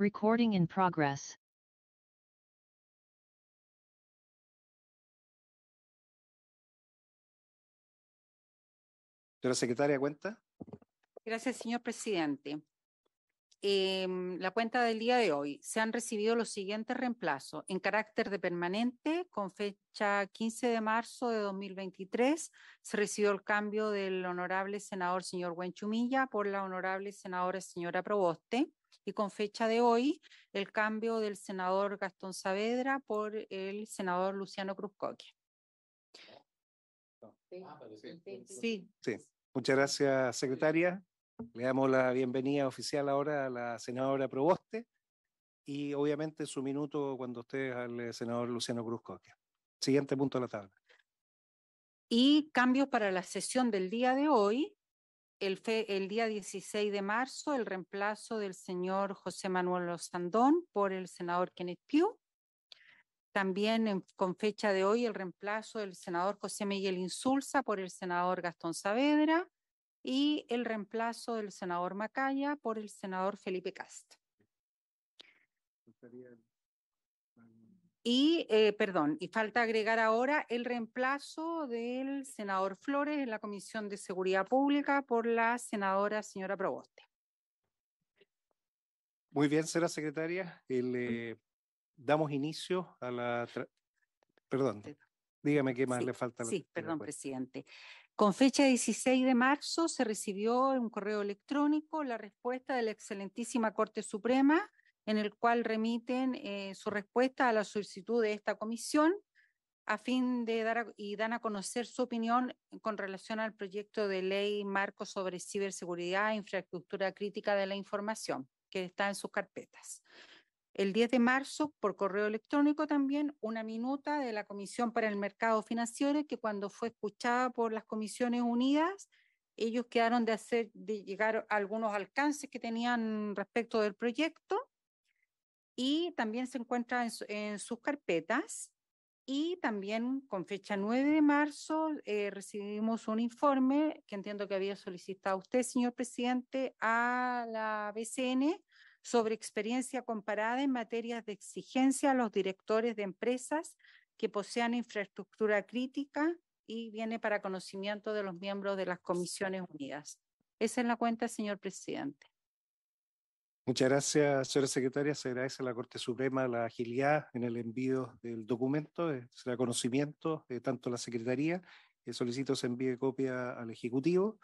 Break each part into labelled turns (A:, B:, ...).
A: Recording in progress. Señora secretaria, cuenta.
B: Gracias, señor presidente. Em, la cuenta del día de hoy. Se han recibido los siguientes reemplazos en carácter de permanente con fecha 15 de marzo de 2023. Se recibió el cambio del honorable senador señor Huenchumilla por la honorable senadora señora Proboste y con fecha de hoy el cambio del senador Gastón Saavedra por el senador Luciano Cruzcoque. Ah, pues sí.
C: sí. Muchas gracias, secretaria. Le damos la bienvenida oficial ahora a la senadora Proboste y obviamente su minuto cuando usted al senador Luciano Cruzcoque. Siguiente punto de la tabla.
B: Y cambio para la sesión del día de hoy el, día 16 de marzo el reemplazo del señor José Manuel Osandón por el senador Kenneth Pugh. También con fecha de hoy el reemplazo del senador José Miguel Insulza por el senador Gastón Saavedra y el reemplazo del senador Macaya por el senador Felipe Cast. Y, eh, perdón, y falta agregar ahora el reemplazo del senador Flores en la Comisión de Seguridad Pública por la senadora señora Proboste.
C: Muy bien, señora secretaria. Eh, le damos inicio a la... Perdón, dígame qué más le falta. Sí, perdón,
B: pues. presidente. Con fecha 16 de marzo se recibió en un correo electrónico la respuesta de la excelentísima Corte Suprema en el cual remiten eh, su respuesta a la solicitud de esta comisión a fin de dar y dan a conocer su opinión con relación al proyecto de ley marco sobre ciberseguridad e infraestructura crítica de la información que está en sus carpetas. El 10 de marzo, por correo electrónico también, una minuta de la Comisión para el Mercado Financiero que cuando fue escuchada por las Comisiones Unidas, ellos quedaron de hacer de llegar algunos alcances que tenían respecto del proyecto y también se encuentra en, sus carpetas y también con fecha 9 de marzo eh, recibimos un informe que entiendo que había solicitado usted, señor presidente, a la BCN sobre experiencia comparada en materias de exigencia a los directores de empresas que posean infraestructura crítica y viene para conocimiento de los miembros de las comisiones unidas. Esa es la cuenta, señor presidente.
C: Muchas gracias, señora secretaria. Se agradece a la Corte Suprema la agilidad en el envío del documento, eh, será conocimiento de eh, tanto la Secretaría, eh, solicito se envíe copia al Ejecutivo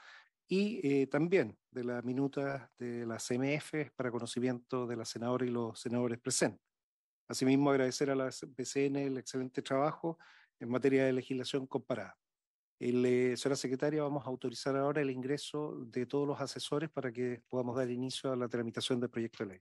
C: y eh, también de la minuta de la CMF para conocimiento de la senadora y los senadores presentes. Asimismo, agradecer a la BCN el excelente trabajo en materia de legislación comparada. El, eh, señora secretaria, vamos a autorizar ahora el ingreso de todos los asesores para que podamos dar inicio a la tramitación
A: del proyecto de ley.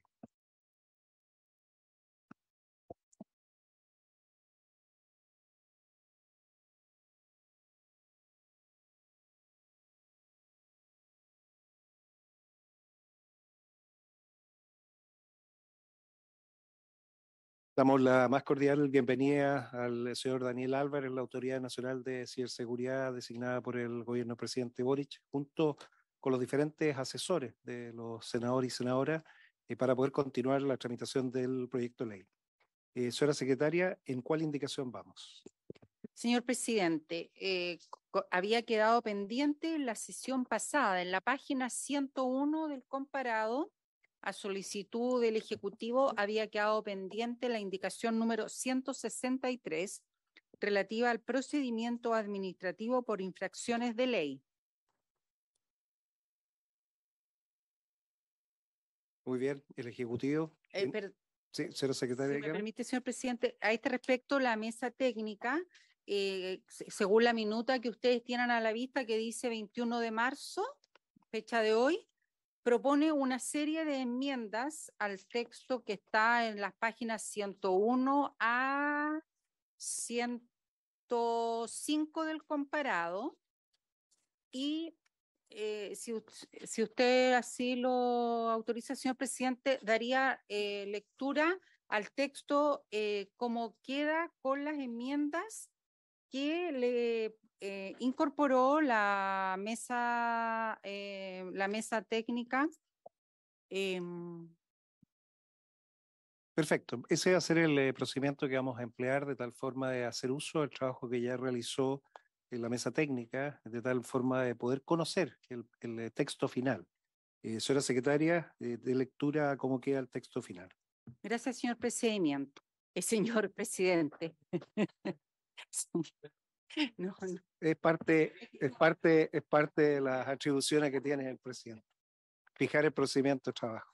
A: Damos la más cordial bienvenida
C: al eh, señor Daniel Álvarez, la Autoridad Nacional de Ciberseguridad designada por el gobierno presidente Boric, junto con los diferentes asesores de los senadores y senadoras, eh, para poder continuar la tramitación del proyecto de ley. Eh, señora secretaria, ¿en cuál indicación vamos?
B: Señor presidente, había quedado pendiente la sesión pasada, en la página 101 del comparado, a solicitud del Ejecutivo había quedado pendiente la indicación número 163 relativa al procedimiento administrativo por infracciones de ley.
C: Muy bien, el Ejecutivo. Eh, mm, sí, señora secretaria. Si me
B: permite, señor presidente, a este respecto, la mesa técnica, eh, según la minuta que ustedes tienen a la vista, que dice 21 de marzo, fecha de hoy, propone una serie de enmiendas al texto que está en las páginas 101 a 105 del comparado y eh, si, usted así lo autoriza, señor presidente, daría eh, lectura al texto eh, como queda con las enmiendas que le eh, incorporó la mesa, eh, la mesa técnica. Em,
C: Perfecto. Ese va a ser el eh, procedimiento que vamos a emplear de tal forma de hacer uso del trabajo que ya realizó la mesa técnica, de tal forma de poder conocer el, texto final. señora secretaria, de lectura, ¿cómo queda el texto final?
B: Gracias, señor presidente. señor presidente.
C: Es, parte, es, parte, es parte de las atribuciones que tiene el presidente. Fijar el procedimiento de trabajo.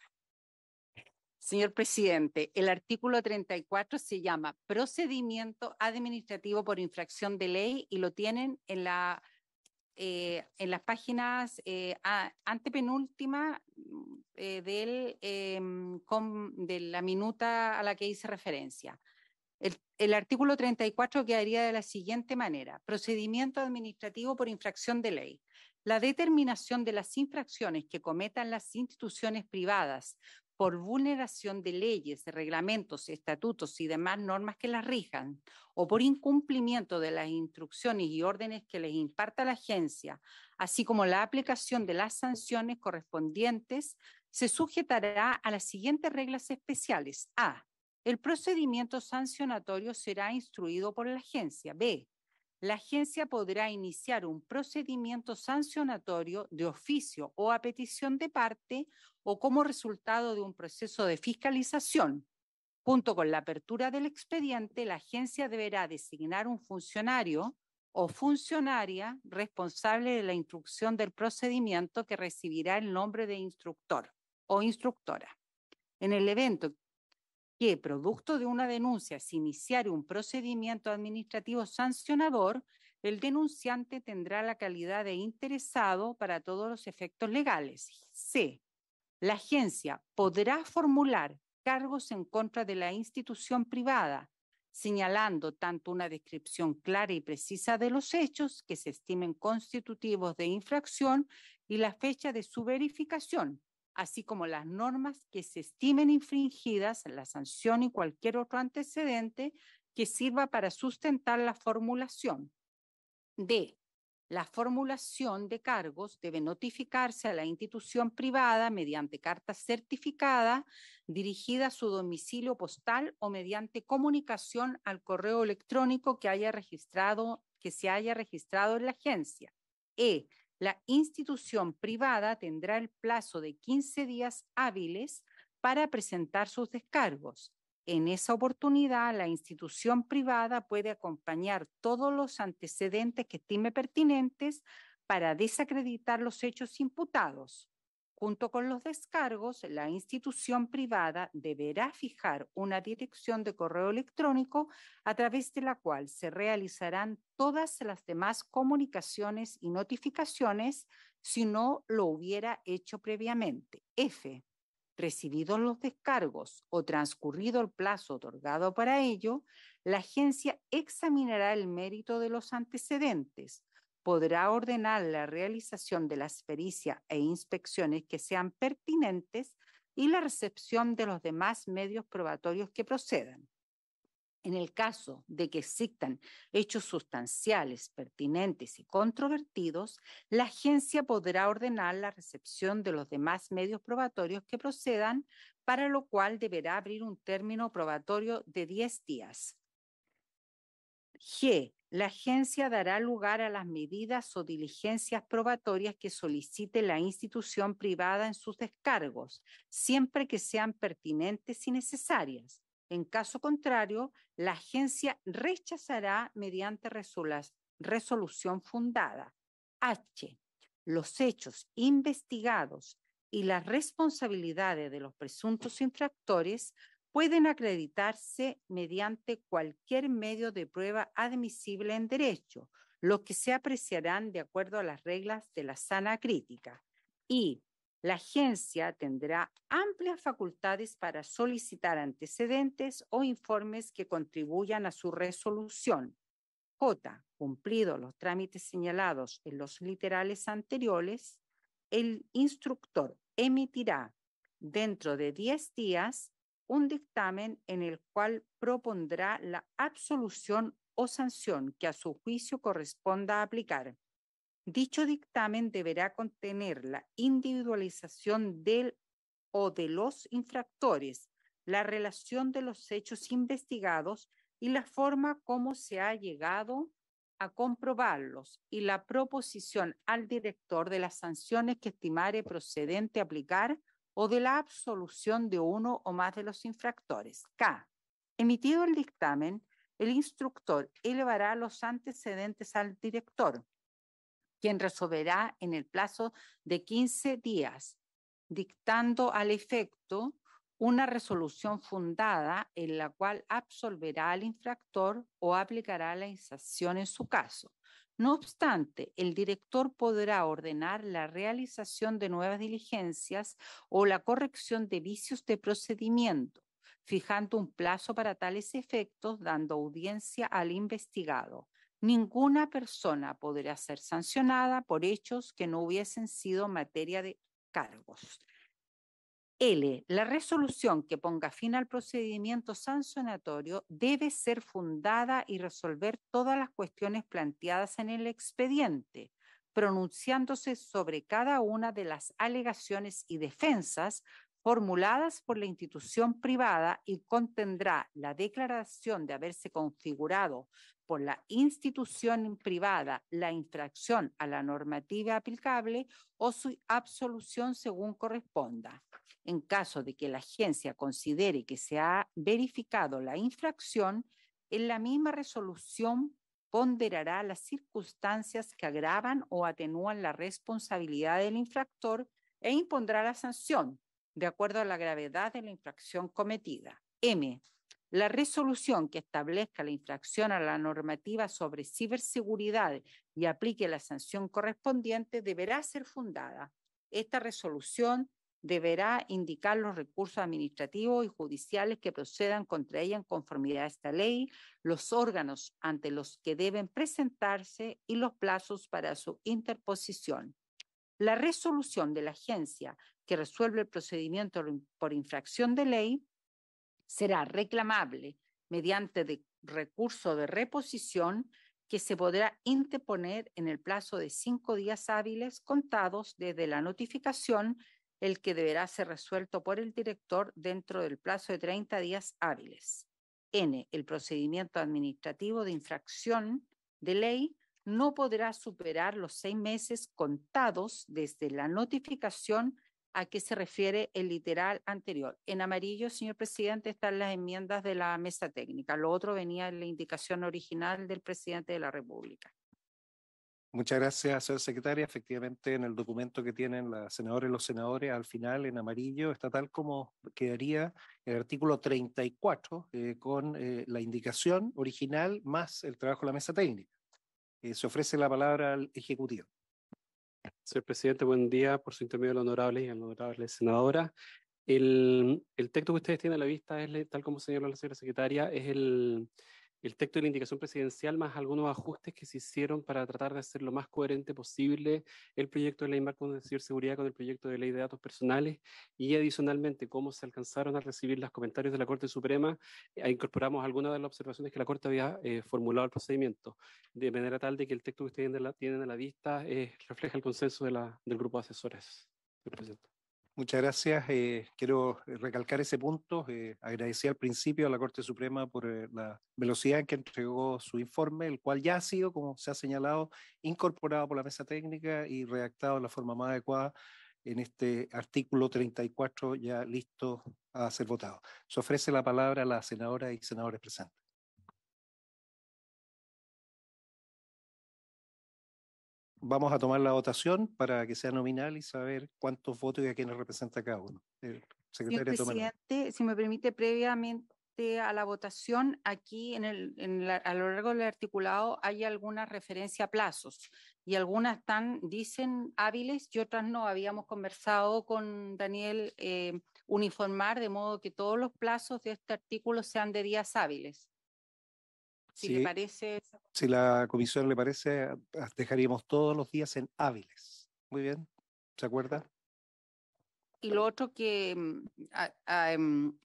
B: Señor presidente, el artículo 34 se llama procedimiento administrativo por infracción de ley y lo tienen en, la, eh, en las páginas eh, antepenúltima mm, eh, del, em, de la minuta a la que hice referencia. El, el, artículo 34 quedaría de la siguiente manera. Procedimiento administrativo por infracción de ley. La determinación de las infracciones que cometan las instituciones privadas por vulneración de leyes, reglamentos, estatutos y demás normas que las rijan, o por incumplimiento de las instrucciones y órdenes que les imparta la agencia, así como la aplicación de las sanciones correspondientes, se sujetará a las siguientes reglas especiales. A el procedimiento sancionatorio será instruido por la agencia. B. La agencia podrá iniciar un procedimiento sancionatorio de oficio o a petición de parte o como resultado de un proceso de fiscalización. Junto con la apertura del expediente, la agencia deberá designar un funcionario o funcionaria responsable de la instrucción del procedimiento que recibirá el nombre de instructor o instructora. En el evento que, producto de una denuncia, si iniciar un procedimiento administrativo sancionador, el denunciante tendrá la calidad de interesado para todos los efectos legales. C. La agencia podrá formular cargos en contra de la institución privada, señalando tanto una descripción clara y precisa de los hechos que se estimen constitutivos de infracción y la fecha de su verificación, así como las normas que se estimen infringidas, la sanción y cualquier otro antecedente que sirva para sustentar la formulación. D. La formulación de cargos debe notificarse a la institución privada mediante carta certificada dirigida a su domicilio postal o mediante comunicación al correo electrónico que haya registrado que se haya registrado en la agencia. E la institución privada tendrá el plazo de 15 días hábiles para presentar sus descargos. En esa oportunidad, la institución privada puede acompañar todos los antecedentes que estime pertinentes para desacreditar los hechos imputados. Junto con los descargos, la institución privada deberá fijar una dirección de correo electrónico a través de la cual se realizarán todas las demás comunicaciones y notificaciones si no lo hubiera hecho previamente. F. Recibidos los descargos o transcurrido el plazo otorgado para ello, la agencia examinará el mérito de los antecedentes podrá ordenar la realización de las pericias e inspecciones que sean pertinentes y la recepción de los demás medios probatorios que procedan. En el caso de que existan hechos sustanciales, pertinentes y controvertidos, la agencia podrá ordenar la recepción de los demás medios probatorios que procedan, para lo cual deberá abrir un término probatorio de 10 días. G la agencia dará lugar a las medidas o diligencias probatorias que solicite la institución privada en sus descargos, siempre que sean pertinentes y necesarias. En caso contrario, la agencia rechazará mediante resolución fundada. H. Los hechos investigados y las responsabilidades de los presuntos infractores pueden acreditarse mediante cualquier medio de prueba admisible en derecho, los que se apreciarán de acuerdo a las reglas de la sana crítica. Y la agencia tendrá amplias facultades para solicitar antecedentes o informes que contribuyan a su resolución. J. Cumplidos los trámites señalados en los literales anteriores, el instructor emitirá dentro de 10 días un dictamen en el cual propondrá la absolución o sanción que a su juicio corresponda aplicar. Dicho dictamen deberá contener la individualización del o de los infractores, la relación de los hechos investigados y la forma como se ha llegado a comprobarlos y la proposición al director de las sanciones que estimare procedente aplicar o de la absolución de uno o más de los infractores. K. Emitido el dictamen, el instructor elevará los antecedentes al director, quien resolverá en el plazo de 15 días, dictando al efecto una resolución fundada en la cual absolverá al infractor o aplicará la inserción en su caso, no obstante, el director podrá ordenar la realización de nuevas diligencias o la corrección de vicios de procedimiento, fijando un plazo para tales efectos, dando audiencia al investigado. Ninguna persona podrá ser sancionada por hechos que no hubiesen sido materia de cargos. L. La resolución que ponga fin al procedimiento sancionatorio debe ser fundada y resolver todas las cuestiones planteadas en el expediente, pronunciándose sobre cada una de las alegaciones y defensas formuladas por la institución privada y contendrá la declaración de haberse configurado por la institución privada la infracción a la normativa aplicable o su absolución según corresponda. En caso de que la agencia considere que se ha verificado la infracción, en la misma resolución ponderará las circunstancias que agravan o atenúan la responsabilidad del infractor e impondrá la sanción de acuerdo a la gravedad de la infracción cometida. M. La resolución que establezca la infracción a la normativa sobre ciberseguridad y aplique la sanción correspondiente deberá ser fundada. Esta resolución deberá indicar los recursos administrativos y judiciales que procedan contra ella en conformidad a esta ley, los órganos ante los que deben presentarse y los plazos para su interposición. La resolución de la agencia que resuelve el procedimiento por infracción de ley será reclamable mediante recurso de reposición que se podrá interponer en el plazo de cinco días hábiles contados desde la notificación, el que deberá ser resuelto por el director dentro del plazo de 30 días hábiles. N. El procedimiento administrativo de infracción de ley no podrá superar los seis meses contados desde la notificación a qué se refiere el literal anterior. En amarillo, señor presidente, están las enmiendas de la mesa técnica. Lo otro venía en la indicación original del presidente de la República.
C: Muchas gracias, señora secretaria. Efectivamente, en el documento que tienen las senadores y los senadores, al final, en amarillo, está tal como quedaría el artículo 34 eh, con eh, la indicación original
D: más el trabajo de la mesa técnica. Eh, se ofrece la palabra al Ejecutivo. Señor presidente, buen día. Por su intermedio, el honorable y el honorable senadora. El, texto que ustedes tienen a la vista, es, tal como señaló la señora secretaria, es el, el texto de la indicación presidencial más algunos ajustes que se hicieron para tratar de hacer lo más coherente posible el proyecto de ley marco de ciberseguridad con el proyecto de ley de datos personales y adicionalmente cómo se alcanzaron a recibir los comentarios de la Corte Suprema, e incorporamos algunas de las observaciones que la Corte había eh, formulado al procedimiento, de manera tal de que el texto que ustedes tienen a la, tienen a la vista eh, refleja el consenso del grupo de asesores. Muchas gracias. Eh, quiero recalcar
C: ese punto. Eh, agradecí al principio a la Corte Suprema por eh, la velocidad en que entregó su informe, el cual ya ha sido, como se ha señalado, incorporado por la mesa técnica y redactado de la forma más adecuada en este artículo 34 ya listo
A: a ser votado. Se ofrece la palabra a la senadora y senadores presentes. vamos a tomar la votación
C: para que sea nominal y saber cuántos votos y a quiénes representa cada uno. secretario Señor
B: presidente, si me permite, previamente a la votación, aquí a lo largo del articulado hay alguna referencia a plazos y algunas dicen hábiles y otras no. Habíamos conversado con Daniel eh, uniformar de modo que todos los plazos de este artículo sean de días hábiles. Si parece.
C: Si la comisión le parece, ah, dejaríamos todos los días en hábiles. Muy bien, ¿se acuerda?
B: Y lo otro que mm, em,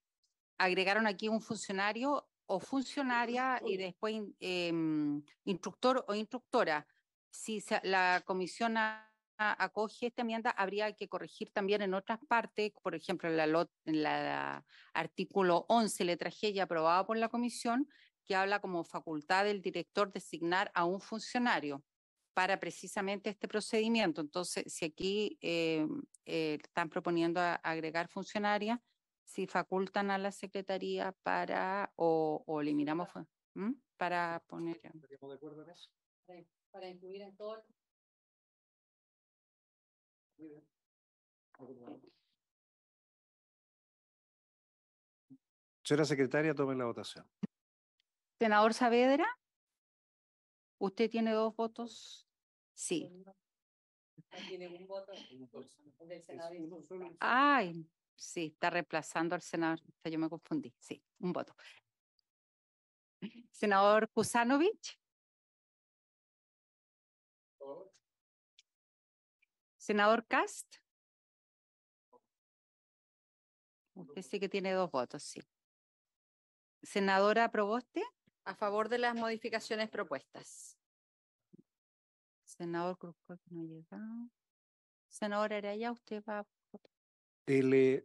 B: agregaron aquí un funcionario o funcionaria y después em, instructor o instructora. Si la comisión acoge esta enmienda, habría que corregir también en otras partes, por ejemplo, en la, la, artículo 11, letra G, ya aprobado por la comisión, que habla como facultad del director designar a un funcionario para precisamente este procedimiento. Entonces, si aquí eh, eh, están proponiendo agregar funcionaria, si facultan a la secretaría para o, eliminamos para poner.
A: ¿Estaríamos de acuerdo en
B: eso?
E: Para, incluir en todo.
A: Muy bien. Señora secretaria, tomen la votación.
B: Senador Saavedra, ¿usted tiene dos votos? Sí.
E: ¿Tiene un voto?
B: Ay, sí, está reemplazando al senador. Yo me confundí. Sí, un voto. Senador
A: Kusanovich.
B: Senador Cast. Usted sí que tiene dos votos, sí. Senadora Proboste
E: a favor de las
B: modificaciones propuestas. Senador Cruzco, que no ha llegado. Senador Araya, usted va.
C: El, eh,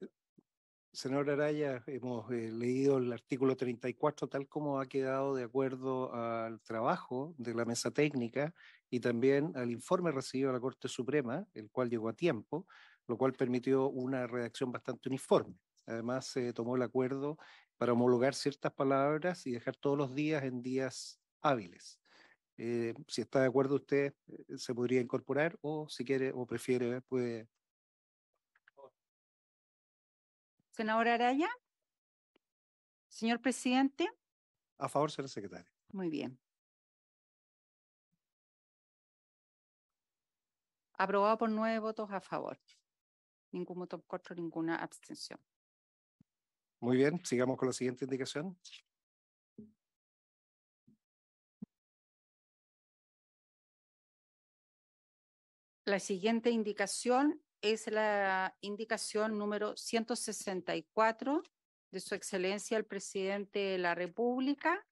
C: senador Araya, hemos eh, leído el artículo 34 tal como ha quedado de acuerdo al trabajo de la mesa técnica y también al informe recibido de la Corte Suprema, el cual llegó a tiempo, lo cual permitió una redacción bastante uniforme. Además, se tomó el acuerdo para homologar ciertas palabras y dejar todos los días en días hábiles. Eh, si está de acuerdo usted, eh, se podría incorporar o si quiere o prefiere, puede.
B: Senadora Araya. Señor presidente.
A: A favor, señor secretario. Muy bien. Aprobado
B: por nueve votos a favor. Ningún voto contra, ninguna abstención.
A: Muy bien, sigamos con la siguiente indicación.
B: La siguiente indicación es la indicación número 164 de Su Excelencia el Presidente de la República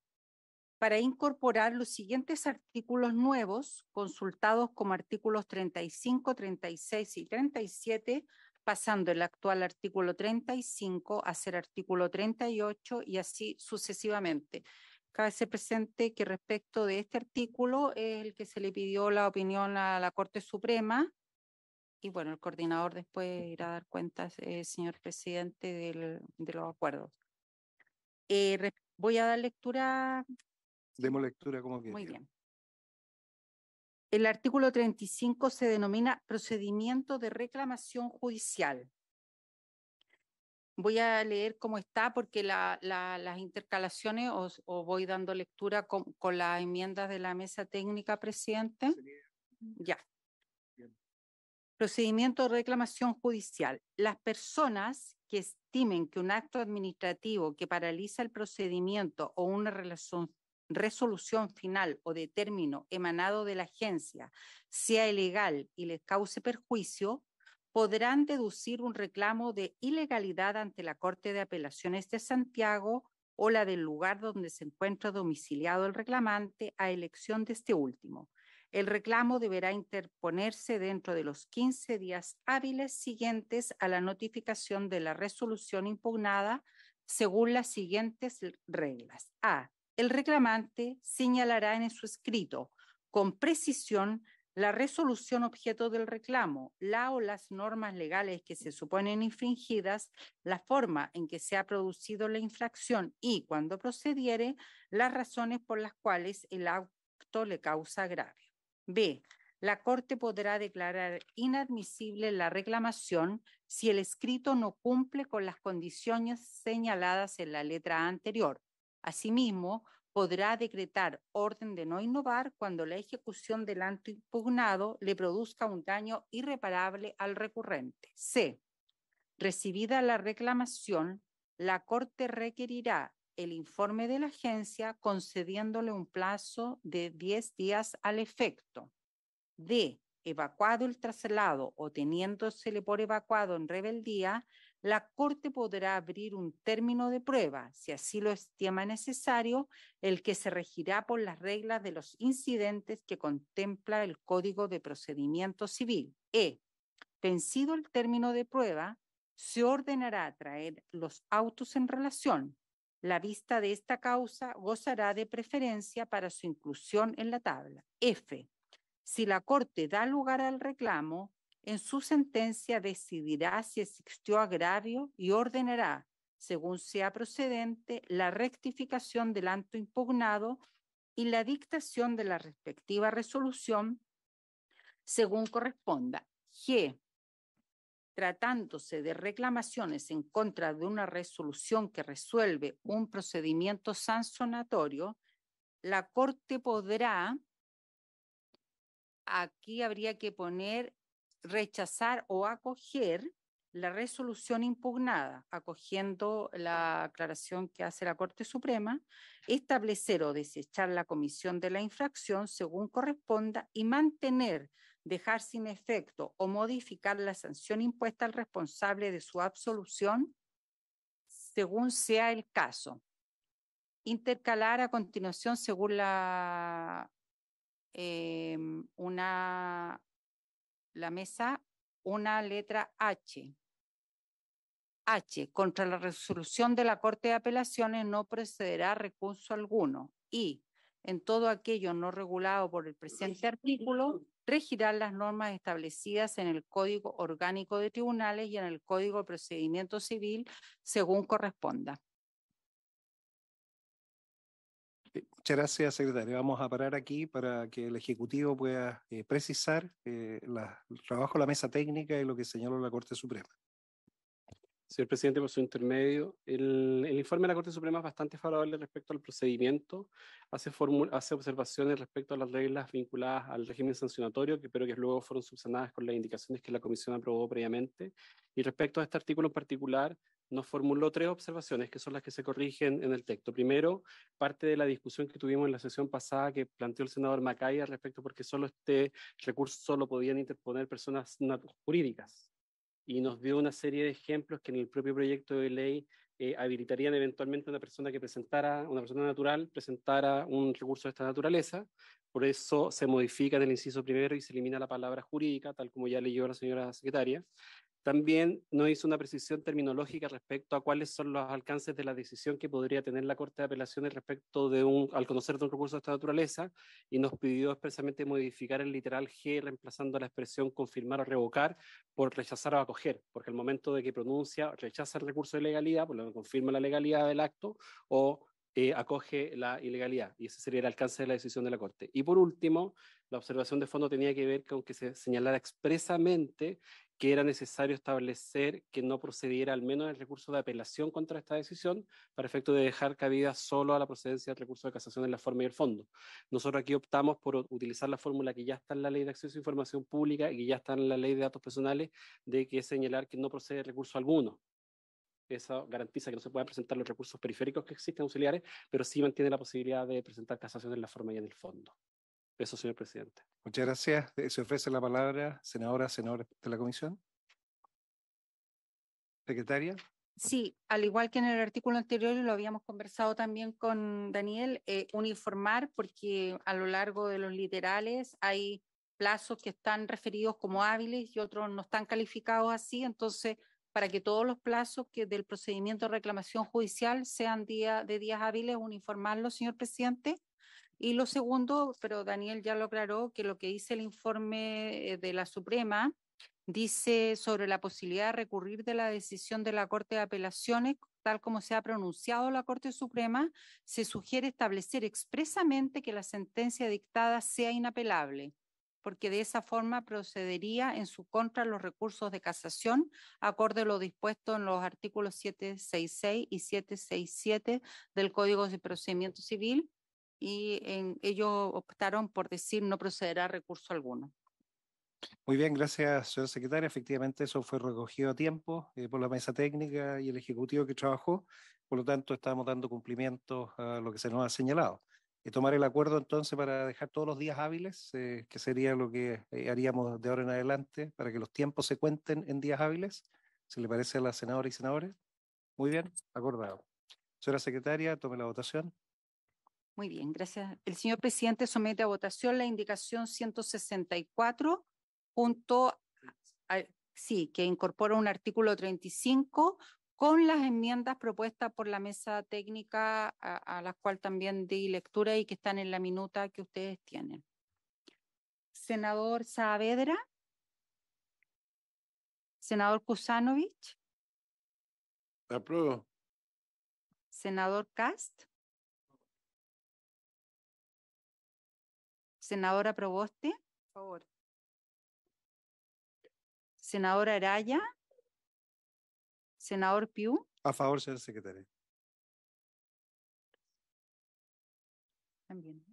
B: para incorporar los siguientes artículos nuevos consultados como artículos 35, 36 y 37 pasando el actual artículo 35 a ser artículo 38 y así sucesivamente. Cabe ser presente que respecto de este artículo es el que se le pidió la opinión a la Corte Suprema y bueno, el coordinador después irá a dar cuentas, eh, señor presidente, de los acuerdos. Eh, voy a dar lectura.
C: Demos lectura como quiera. Muy bien.
B: El artículo 35 se denomina procedimiento de reclamación judicial. Voy a leer cómo está porque las intercalaciones os, voy dando lectura con, con las enmiendas de la mesa técnica, presidente. Ya. Procedimiento de reclamación judicial. Las personas que estimen que un acto administrativo que paraliza el procedimiento o una relación resolución final o de término emanado de la agencia sea ilegal y le cause perjuicio, podrán deducir un reclamo de ilegalidad ante la Corte de Apelaciones de Santiago o la del lugar donde se encuentra domiciliado el reclamante a elección de este último. El reclamo deberá interponerse dentro de los 15 días hábiles siguientes a la notificación de la resolución impugnada según las siguientes reglas. A el reclamante señalará en su escrito con precisión la resolución objeto del reclamo, la o las normas legales que se suponen infringidas, la forma en que se ha producido la infracción y, cuando procediere, las razones por las cuales el acto le causa agravio. B. La Corte podrá declarar inadmisible la reclamación si el escrito no cumple con las condiciones señaladas en la letra anterior, Asimismo, podrá decretar orden de no innovar cuando la ejecución del acto impugnado le produzca un daño irreparable al recurrente. C. Recibida la reclamación, la Corte requerirá el informe de la agencia concediéndole un plazo de 10 días al efecto. D. Evacuado el traslado o teniéndosele por evacuado en rebeldía, la Corte podrá abrir un término de prueba, si así lo estima necesario, el que se regirá por las reglas de los incidentes que contempla el Código de Procedimiento Civil. E. Vencido el término de prueba, se ordenará traer los autos en relación. La vista de esta causa gozará de preferencia para su inclusión en la tabla. F. Si la Corte da lugar al reclamo, en su sentencia decidirá si existió agravio y ordenará, según sea procedente, la rectificación del acto impugnado y la dictación de la respectiva resolución según corresponda. G. Tratándose de reclamaciones en contra de una resolución que resuelve un procedimiento sancionatorio, la Corte podrá, aquí habría que poner rechazar o acoger la resolución impugnada, acogiendo la aclaración que hace la Corte Suprema, establecer o desechar la comisión de la infracción según corresponda y mantener, dejar sin efecto o modificar la sanción impuesta al responsable de su absolución según sea el caso. Intercalar a continuación según la em, una la mesa una letra H. H. Contra la resolución de la Corte de Apelaciones no procederá recurso alguno. Y en todo aquello no regulado por el presente artículo, regirán las normas establecidas en el Código Orgánico de Tribunales y en el Código de Procedimiento Civil según corresponda.
C: Muchas gracias, secretario. Vamos a parar aquí para que el Ejecutivo pueda eh, precisar eh, el trabajo de la mesa técnica y lo que señaló la Corte Suprema.
D: Señor presidente, por su intermedio, el, informe de la Corte Suprema es bastante favorable respecto al procedimiento, hace, hace observaciones respecto a las reglas vinculadas al régimen sancionatorio, que espero que luego fueron subsanadas con las indicaciones que la Comisión aprobó previamente, y respecto a este artículo en particular, nos formuló tres observaciones que son las que se corrigen en el texto. Primero, parte de la discusión que tuvimos en la sesión pasada que planteó el senador Macaya respecto porque solo este recurso solo podían interponer personas jurídicas. Y nos dio una serie de ejemplos que en el propio proyecto de ley eh, habilitarían eventualmente una persona que presentara, una persona natural, presentara un recurso de esta naturaleza. Por eso se modifica en el inciso primero y se elimina la palabra jurídica, tal como ya leyó la señora secretaria. También no hizo una precisión terminológica respecto a cuáles son los alcances de la decisión que podría tener la Corte de Apelaciones respecto de un, al conocer de un recurso de esta naturaleza, y nos pidió expresamente modificar el literal G, reemplazando la expresión confirmar o revocar por rechazar o acoger, porque al momento de que pronuncia rechaza el recurso de legalidad, por lo que confirma la legalidad del acto, o eh, acoge la ilegalidad, y ese sería el alcance de la decisión de la Corte. Y por último, la observación de fondo tenía que ver con que se señalara expresamente que era necesario establecer que no procediera al menos el recurso de apelación contra esta decisión para efecto de dejar cabida solo a la procedencia del recurso de casación en la forma y el fondo. Nosotros aquí optamos por utilizar la fórmula que ya está en la ley de acceso a información pública y que ya está en la ley de datos personales de que es señalar que no procede recurso alguno. Eso garantiza que no se puedan presentar los recursos periféricos que existen auxiliares, pero sí mantiene la posibilidad de presentar casación en la forma y en el fondo. Eso, señor presidente.
C: Muchas gracias. Eh, se ofrece la palabra, senadora, senores de la comisión. Secretaria.
B: Sí, al igual que en el artículo anterior lo habíamos conversado también con Daniel, eh, uniformar porque a lo largo de los literales hay plazos que están referidos como hábiles y otros no están calificados así, entonces para que todos los plazos que del procedimiento de reclamación judicial sean día, de días hábiles, uniformarlos, señor presidente. Y lo segundo, pero Daniel ya lo aclaró, que lo que dice el informe eh, de la Suprema dice sobre la posibilidad de recurrir de la decisión de la Corte de Apelaciones, tal como se ha pronunciado la Corte Suprema, se sugiere establecer expresamente que la sentencia dictada sea inapelable porque de esa forma procedería en su contra los recursos de casación, acorde a lo dispuesto en los artículos 766 y 767 del Código de Procedimiento Civil, y en, ellos optaron por decir no procederá recurso alguno.
C: Muy bien, gracias, señora secretaria Efectivamente, eso fue recogido a tiempo eh, por la mesa técnica y el ejecutivo que trabajó. Por lo tanto, estamos dando cumplimiento a lo que se nos ha señalado. Y eh, tomar el acuerdo entonces para dejar todos los días hábiles, eh, que sería lo que haríamos de ahora en adelante, para que los tiempos se cuenten en días hábiles, si le parece a las senadoras y senadores. Muy bien, acordado. Señora secretaria, tome la votación.
B: Muy bien, gracias. El señor presidente somete a votación la indicación 164 junto a, sí, que incorpora un artículo 35 con las enmiendas propuestas por la mesa técnica a, las cuales también di lectura y que están en la minuta que ustedes tienen. Senador Saavedra. Senador Kusanovich. Apruebo. Senador Cast. Senadora Proboste. Por favor. Senadora Araya. Senador Piu. A favor, señor secretario. También.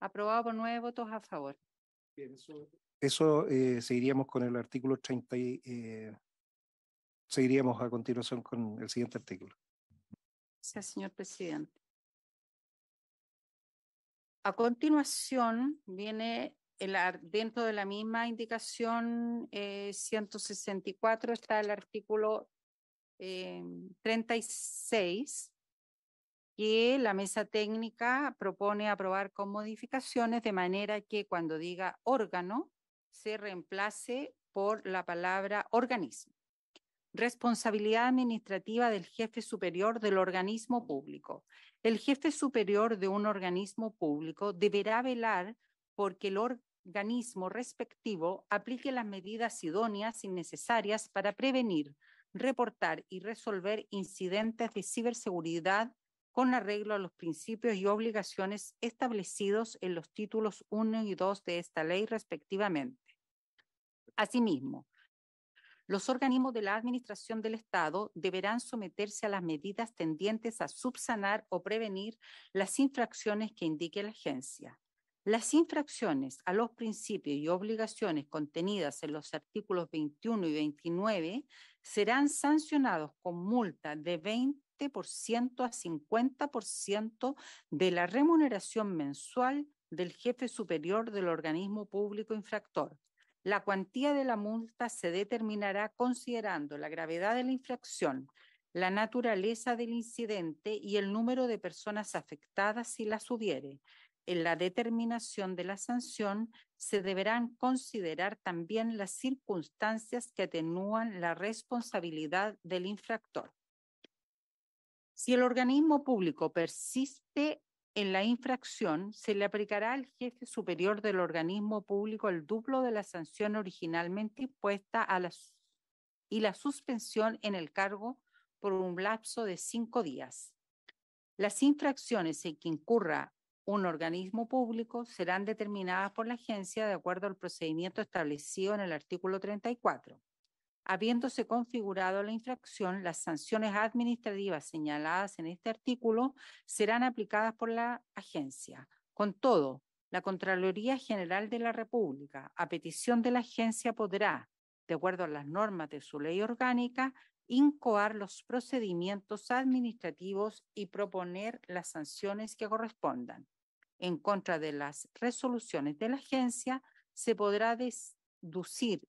B: Aprobado por nueve votos a favor. Bien, eso,
C: eso eh, seguiríamos con el artículo 30 y, eh, seguiríamos a continuación con el siguiente artículo.
B: Gracias, señor presidente. A continuación viene dentro de la misma indicación 164 eh, está el artículo 36 eh, que la mesa técnica propone aprobar con modificaciones de manera que cuando diga órgano se reemplace por la palabra organismo. Responsabilidad administrativa del jefe superior del organismo público. El jefe superior de un organismo público deberá velar porque el organismo respectivo aplique las medidas idóneas y necesarias para prevenir, reportar y resolver incidentes de ciberseguridad con arreglo a los principios y obligaciones establecidos en los títulos 1 y 2 de esta ley respectivamente. Asimismo, los organismos de la Administración del Estado deberán someterse a las medidas tendientes a subsanar o prevenir las infracciones que indique la agencia. Las infracciones a los principios y obligaciones contenidas en los artículos 21 y 29 serán sancionados con multa de 20% a 50% de la remuneración mensual del jefe superior del organismo público infractor la cuantía de la multa se determinará considerando la gravedad de la infracción, la naturaleza del incidente y el número de personas afectadas si las hubiere. En la determinación de la sanción se deberán considerar también las circunstancias que atenúan la responsabilidad del infractor. Si el organismo público persiste en la infracción, se le aplicará al jefe superior del organismo público el duplo de la sanción originalmente impuesta y la suspensión en el cargo por un lapso de cinco días. Las infracciones en que incurra un organismo público serán determinadas por la agencia de acuerdo al procedimiento establecido en el artículo 34 habiéndose configurado la infracción, las sanciones administrativas señaladas en este artículo serán aplicadas por la agencia. Con todo, la Contraloría General de la República, a petición de la agencia, podrá, de acuerdo a las normas de su ley orgánica, incoar los procedimientos administrativos y proponer las sanciones que correspondan. En contra de las resoluciones de la agencia, se podrá des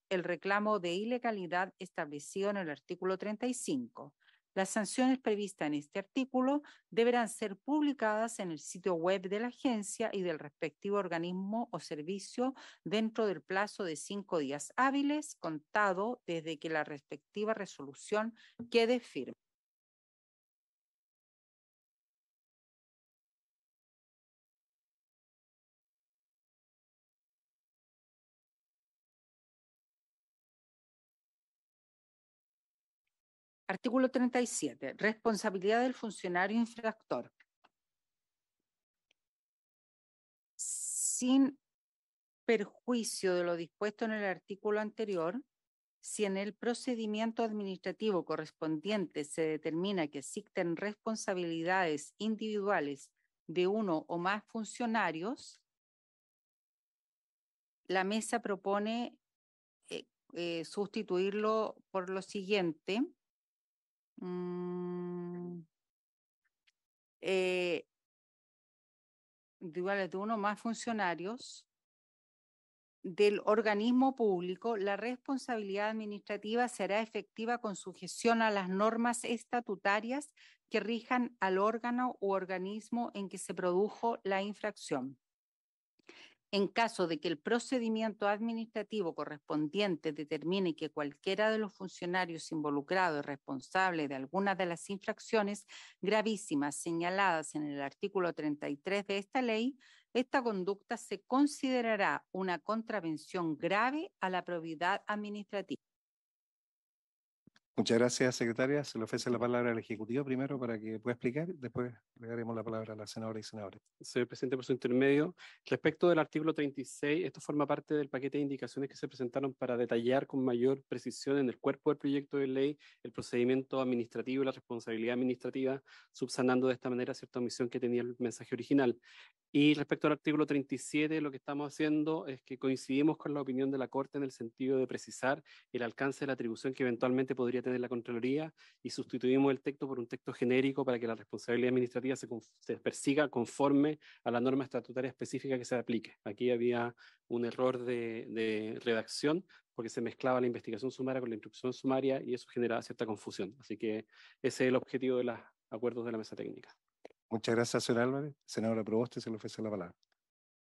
B: el reclamo de ilegalidad establecido en el artículo 35. Las sanciones previstas en este artículo deberán ser publicadas en el sitio web de la agencia y del respectivo organismo o servicio dentro del plazo de cinco días hábiles contado desde que la respectiva resolución quede firme. Artículo 37. Responsabilidad del funcionario infractor. Sin perjuicio de lo dispuesto en el artículo anterior, si en el procedimiento administrativo correspondiente se determina que existen responsabilidades individuales de uno o más funcionarios, la mesa propone eh, eh, sustituirlo por lo siguiente. Mm, eh, de uno más funcionarios del organismo público, la responsabilidad administrativa será efectiva con sujeción a las normas estatutarias que rijan al órgano u organismo en que se produjo la infracción. En caso de que el procedimiento administrativo correspondiente determine que cualquiera de los funcionarios involucrados es responsable de alguna de las infracciones gravísimas señaladas en el artículo 33 de esta ley, esta conducta se considerará una contravención grave a la probidad administrativa.
C: Muchas gracias, secretaria. Se le ofrece la palabra al Ejecutivo primero para que pueda explicar, después le daremos la palabra a la senadora y senadores.
D: Señor presidente, por su intermedio, respecto del artículo 36, esto forma parte del paquete de indicaciones que se presentaron para detallar con mayor precisión en el cuerpo del proyecto de ley el procedimiento administrativo y la responsabilidad administrativa, subsanando de esta manera cierta omisión que tenía el mensaje original. Y respecto al artículo 37, lo que estamos haciendo es que coincidimos con la opinión de la Corte en el sentido de precisar el alcance de la atribución que eventualmente podría tener de la Contraloría y sustituimos el texto por un texto genérico para que la responsabilidad administrativa se, se persiga conforme a la norma estatutaria específica que se aplique. Aquí había un error de, de redacción porque se mezclaba la investigación sumaria con la instrucción sumaria y eso generaba cierta confusión. Así que ese es el objetivo de los acuerdos de la mesa técnica.
C: Muchas gracias, señor Álvarez. Senadora Proboste, se le ofrece la palabra.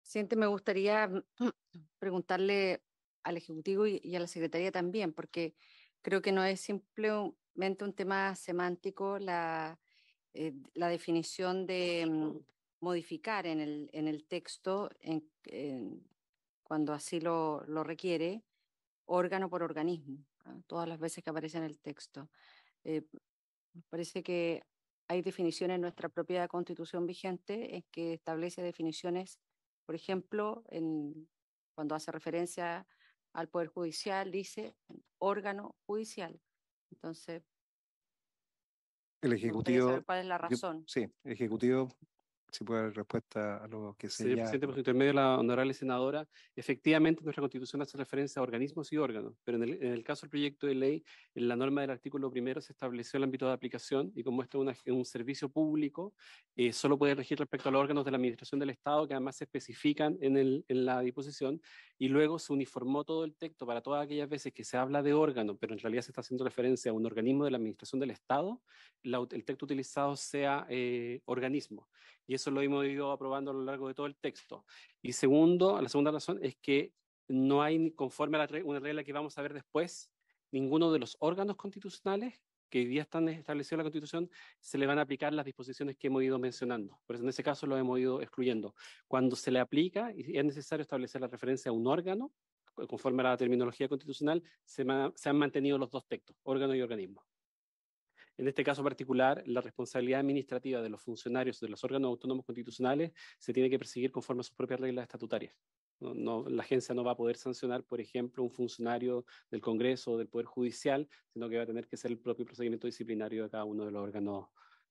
E: Siente, me gustaría preguntarle al Ejecutivo y, a la Secretaría también, porque Creo que no es simplemente un tema semántico la, eh, definición de mm, modificar en el, en el texto cuando así lo, requiere, órgano por organismo, ¿ah? todas las veces que aparece en el texto. Eh, parece que hay definiciones en nuestra propia constitución vigente en que establece definiciones, por ejemplo, cuando hace referencia a al Poder Judicial, dice órgano judicial. Entonces,
C: el Ejecutivo. ¿Cuál es la razón? sí, el Ejecutivo si puede dar respuesta a lo que se Señor presidente, por
D: intermedio de la honorable senadora, efectivamente nuestra constitución hace referencia a organismos y órganos, pero en el, caso del proyecto de ley, en la norma del artículo primero se estableció el ámbito de aplicación y como esto es un servicio público, eh, solo puede regir respecto a los órganos de la administración del Estado que además se especifican en, la disposición y luego se uniformó todo el texto para todas aquellas veces que se habla de órgano, pero en realidad se está haciendo referencia a un organismo de la administración del Estado, el texto utilizado sea eh, organismo. Y eso lo hemos ido aprobando a lo largo de todo el texto. Y segundo, la segunda razón es que no hay, conforme a una regla que vamos a ver después, ninguno de los órganos constitucionales que hoy día están establecidos en la Constitución, se le van a aplicar las disposiciones que hemos ido mencionando. Por eso en ese caso lo hemos ido excluyendo. Cuando se le aplica, y es necesario establecer la referencia a un órgano, conforme a la terminología constitucional, se, se han mantenido los dos textos, órgano y organismo. En este caso particular, la responsabilidad administrativa de los funcionarios de los órganos autónomos constitucionales se tiene que perseguir conforme a sus propias reglas estatutarias. No, la agencia no va a poder sancionar, por ejemplo, un funcionario del Congreso o del Poder Judicial, sino que va a tener que ser el propio procedimiento disciplinario de cada uno de los órganos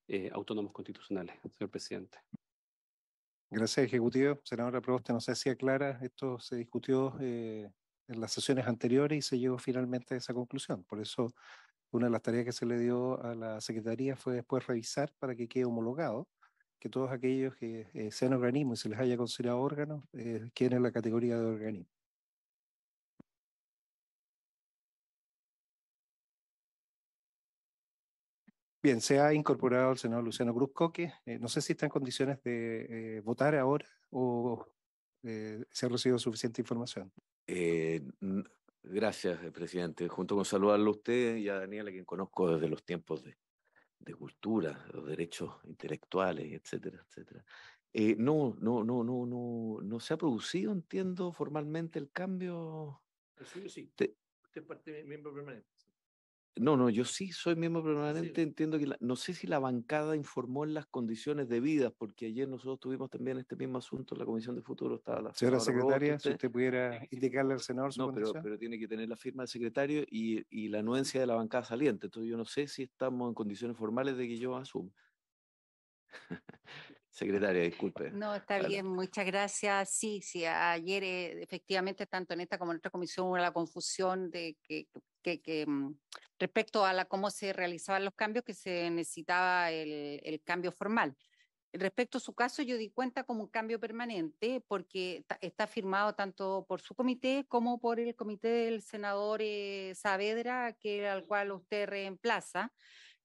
D: eh, autónomos constitucionales, señor presidente.
C: Gracias, Ejecutivo. Senadora Proboste, no sé si aclara, esto se discutió eh, en las sesiones anteriores y se llegó finalmente a esa conclusión. Por eso una de las tareas que se le dio a la Secretaría fue después revisar para que quede homologado que todos aquellos que eh, sean organismos y se les haya considerado órganos eh, queden en la categoría de organismo. Bien, se ha incorporado el senador Luciano Cruz Coque. Eh, no sé si está en condiciones de eh, votar ahora o se ha recibido suficiente información.
F: Gracias, eh, presidente. Junto con saludarlo a usted y a Daniela, quien conozco desde los tiempos de, cultura, los derechos intelectuales, etcétera, etcétera. Eh, no, no, no, no, no, no se ha producido, entiendo, formalmente el cambio. Sí, sí. Usted es
G: parte miembro permanente.
F: No, no, yo sí soy miembro permanente. Entiendo que no sé si la bancada informó en las condiciones debidas, porque ayer nosotros tuvimos también este mismo asunto en la Comisión de Futuro. Estaba la Señora secretaria, si usted pudiera indicarle al senador su No, pero, pero, tiene que tener la firma del secretario y, la anuencia de la bancada saliente. Entonces yo no sé si estamos en condiciones formales de que yo asuma. secretaria, disculpe. No,
B: está bien, muchas gracias. Sí, sí, ayer eh, efectivamente tanto en esta como en otra comisión hubo la confusión de que que, mm, respecto a la, cómo se realizaban los cambios, que se necesitaba el, cambio formal. Respecto a su caso, yo di cuenta como un cambio permanente porque está firmado tanto por su comité como por el comité del senador eh, Saavedra, que, al cual usted reemplaza.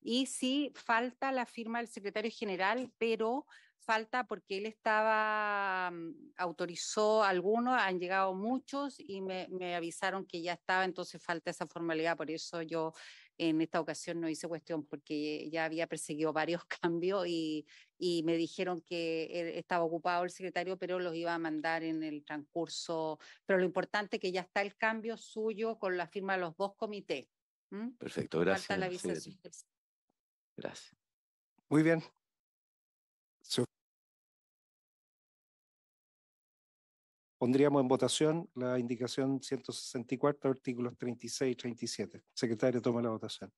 B: Y sí falta la firma del secretario general, pero falta porque él estaba, mm, autorizó algunos, han llegado muchos y me, me, avisaron que ya estaba, entonces falta esa formalidad, por eso yo en esta ocasión no hice cuestión porque ya había perseguido varios cambios y, y me dijeron que estaba ocupado el secretario, pero los iba a mandar en el transcurso, pero lo importante es que ya está el cambio suyo con la firma de los dos comités.
F: Perfecto,
C: gracias. Gracias. Muy bien, Pondríamos en votación la indicación 164, artículos 36
A: y 37. Secretario, toma la votación.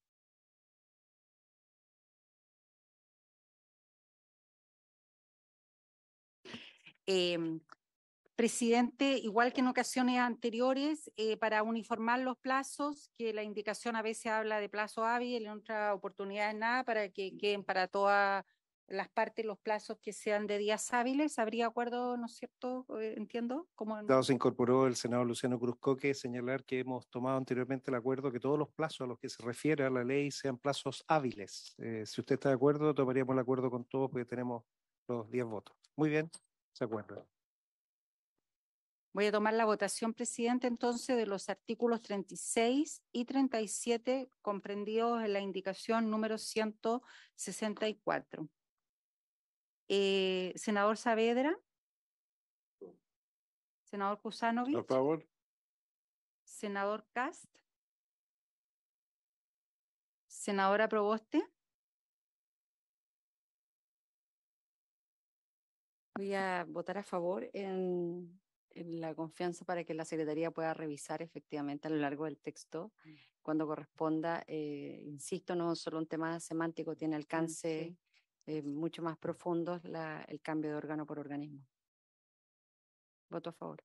B: Em, presidente, igual que en ocasiones anteriores, eh, para uniformar los plazos, que la indicación a veces habla de plazo hábil, en otra oportunidad nada, para que queden para toda las partes, los plazos que sean de días hábiles, habría acuerdo, ¿no es cierto? Eh, entiendo. Como se
C: incorporó el senador Luciano Cruzcoque señalar que hemos tomado anteriormente el acuerdo que todos los plazos a los que se refiere a la ley sean plazos hábiles. Eh, si usted está de acuerdo, tomaríamos el acuerdo con todos porque tenemos los 10 votos. Muy bien, se acuerda.
B: Voy a tomar la votación, presidente, entonces de los artículos 36 y 37 comprendidos en la indicación número 164. Eh, senador Saavedra. Oh. Senador Kusanovich. Por favor. Senador Cast. Senadora Proboste.
E: Voy a votar a favor en, la confianza para que la Secretaría pueda revisar efectivamente a lo largo del texto mm. cuando corresponda. Eh, insisto, no solo un tema semántico, tiene mm, alcance eh, mucho más profundos el cambio de órgano por organismo.
B: Voto a favor.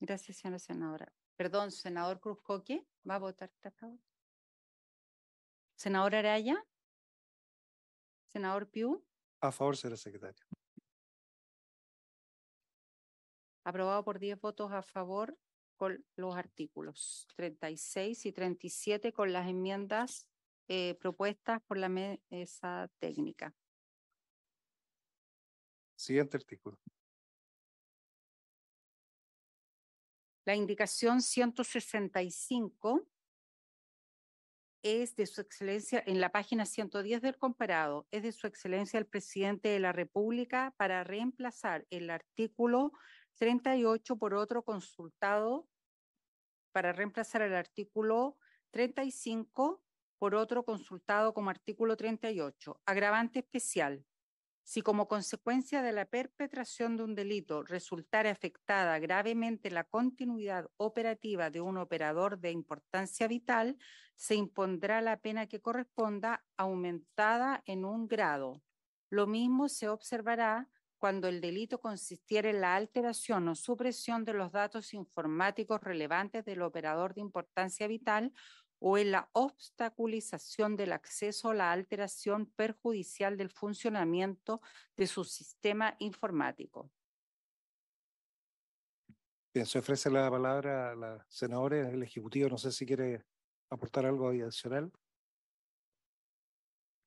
B: Gracias, señora senadora. Perdón, senador Cruz Coque, ¿va a votar a favor? Senador Araya. Senador Piu.
A: A favor, señora secretaria.
B: Aprobado por 10 votos a favor con los artículos 36 y 37 con las enmiendas eh, propuestas por la mesa técnica.
C: Siguiente artículo.
B: La indicación 165 es de su excelencia en la página 110 del comparado, es de su excelencia el presidente de la República para reemplazar el artículo 38 por otro consultado, para reemplazar el artículo 35 por otro consultado como artículo 38. Agravante especial. Si como consecuencia de la perpetración de un delito resultara afectada gravemente la continuidad operativa de un operador de importancia vital, se impondrá la pena que corresponda aumentada en un grado. Lo mismo se observará cuando el delito consistiera en la alteración o supresión de los datos informáticos relevantes del operador de importancia vital o en la obstaculización del acceso o la alteración perjudicial del funcionamiento de su sistema informático.
C: Bien, se ofrece la palabra a la senadora, el Ejecutivo, no sé si quiere aportar algo adicional.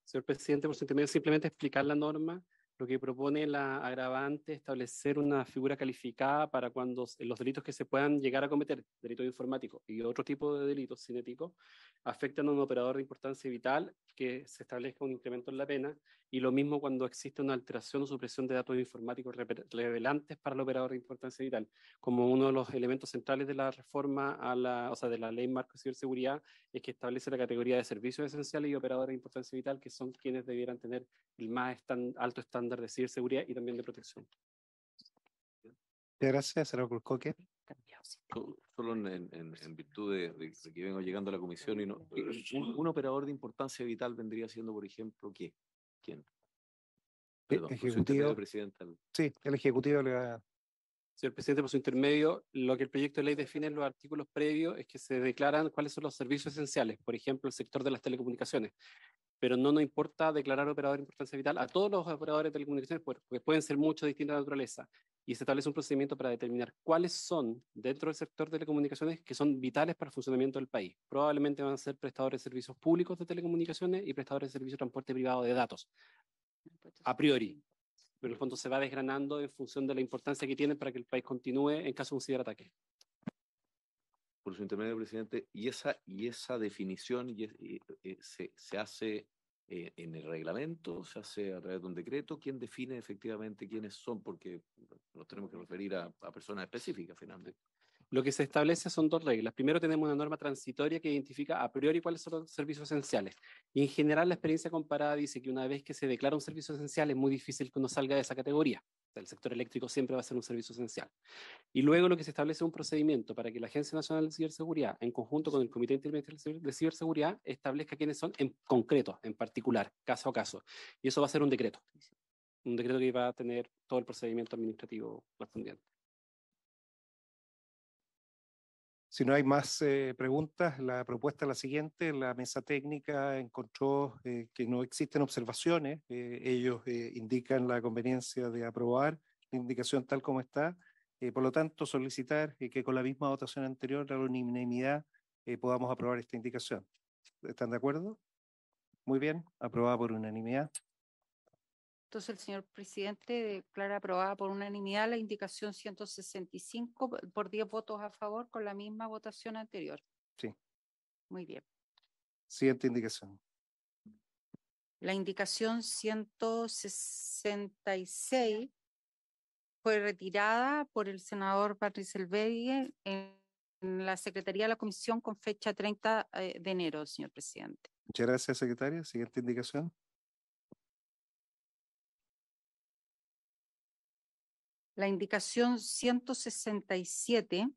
D: Señor presidente, por su simplemente explicar la norma lo que propone la agravante es establecer una figura calificada para cuando los delitos que se puedan llegar a cometer, delito informático y otro tipo de delitos cinéticos, afectan a un operador de importancia vital que se establezca un incremento en la pena y lo mismo cuando existe una alteración o supresión de datos informáticos revelantes para el operador de importancia vital, como uno de los elementos centrales de la reforma a la, o sea, de la ley marco de ciberseguridad es que establece la categoría de servicios esenciales y operadores de importancia vital que son quienes debieran tener el más alto estándar de seguridad y también de protección.
F: gracias, Solo en, virtud de, que vengo llegando a la comisión y no. Eh, eh, un, operador de importancia vital vendría siendo, por ejemplo, ¿qué? ¿quién? Perdón, ejecutivo. Sí, el ejecutivo le va...
D: Señor presidente, por su intermedio, lo que el proyecto de ley define en los artículos previos es que se declaran cuáles son los servicios esenciales, por ejemplo, el sector de las telecomunicaciones pero no nos importa declarar operador de importancia vital a todos los operadores de telecomunicaciones, porque pueden ser mucho de distinta naturaleza, y se establece un procedimiento para determinar cuáles son, dentro del sector de telecomunicaciones, que son vitales para el funcionamiento del país. Probablemente van a ser prestadores de servicios públicos de telecomunicaciones y prestadores de servicios de transporte privado de datos, a priori. Pero el fondo se va desgranando en función de la importancia que tiene para que el país
F: continúe en caso de un ciberataque por su intermedio presidente, y esa, y esa definición y, eh, se, se, hace eh, en el reglamento, se hace a través de un decreto, quién define efectivamente quiénes son, porque nos tenemos que referir a, a personas específicas finalmente. Lo que se establece son dos reglas. Primero tenemos una norma transitoria que
D: identifica a priori cuáles son los servicios esenciales. Y en general la experiencia comparada dice que una vez que se declara un servicio esencial es muy difícil que uno salga de esa categoría el sector eléctrico siempre va a ser un servicio esencial. Y luego lo que se establece es un procedimiento para que la Agencia Nacional de Ciberseguridad, en conjunto con el Comité Interministerial de Ciberseguridad, establezca quiénes son en concreto, en particular, caso a caso. Y eso va a ser un decreto. Un decreto que va a tener todo el procedimiento administrativo correspondiente.
C: Si no hay más eh, preguntas, la propuesta es la siguiente. La mesa técnica encontró eh, que no existen observaciones. Eh, ellos indican la conveniencia de aprobar la indicación tal como está. por lo tanto, solicitar que con la misma votación anterior, a la unanimidad, podamos aprobar esta indicación. ¿Están de acuerdo? Muy bien, aprobada por unanimidad.
B: Entonces, el señor presidente declara aprobada por unanimidad la indicación 165 por 10 votos a favor con la misma votación anterior. Sí. Muy bien.
C: Siguiente indicación.
B: La indicación 166 fue retirada por el senador Patrice Elvedie en la Secretaría de la Comisión con fecha 30 eh, de enero, señor presidente.
C: Muchas gracias, secretaria. Siguiente indicación.
B: la indicación 167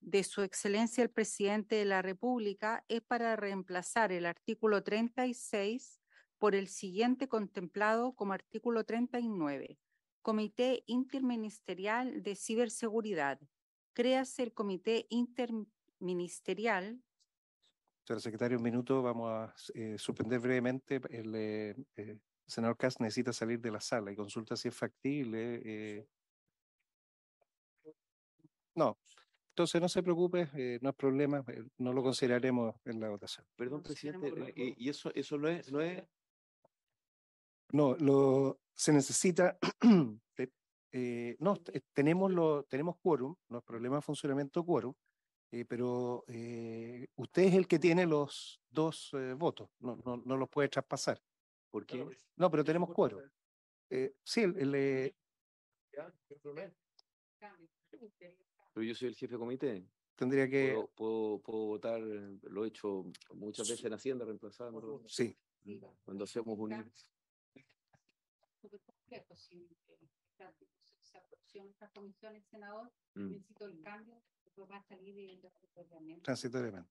B: de su excelencia el presidente de la República es para reemplazar el artículo 36 por el siguiente contemplado como artículo 39. Comité Interministerial de Ciberseguridad. Créase el Comité Interministerial.
C: Señor secretario, un minuto. Vamos a eh, suspender brevemente el, eh, eh, el senador Cass necesita salir de la sala y consulta si es factible. Eh no, entonces no se preocupe, eh, no es problema, eh, no lo consideraremos en la votación.
F: Perdón, presidente, ¿y eso, eso no es,
C: no se necesita, no, tenemos, lo, tenemos quórum, no es problema de funcionamiento quórum, pero usted es el que tiene los dos votos, no, no, no los puede traspasar. No, pero tenemos cuatro.
F: Eh, sí, ella, yo creo. Pero yo soy el jefe de comité. Tendría que. Puedo votar, lo he hecho muchas veces en Hacienda reemplazada. Sí. Cuando hacemos un IP.
B: Pues, si en nuestra comisión, el senador, mm. necesito el cambio, pues, va a salir y el reaccionamiento.
C: Transitoriamente.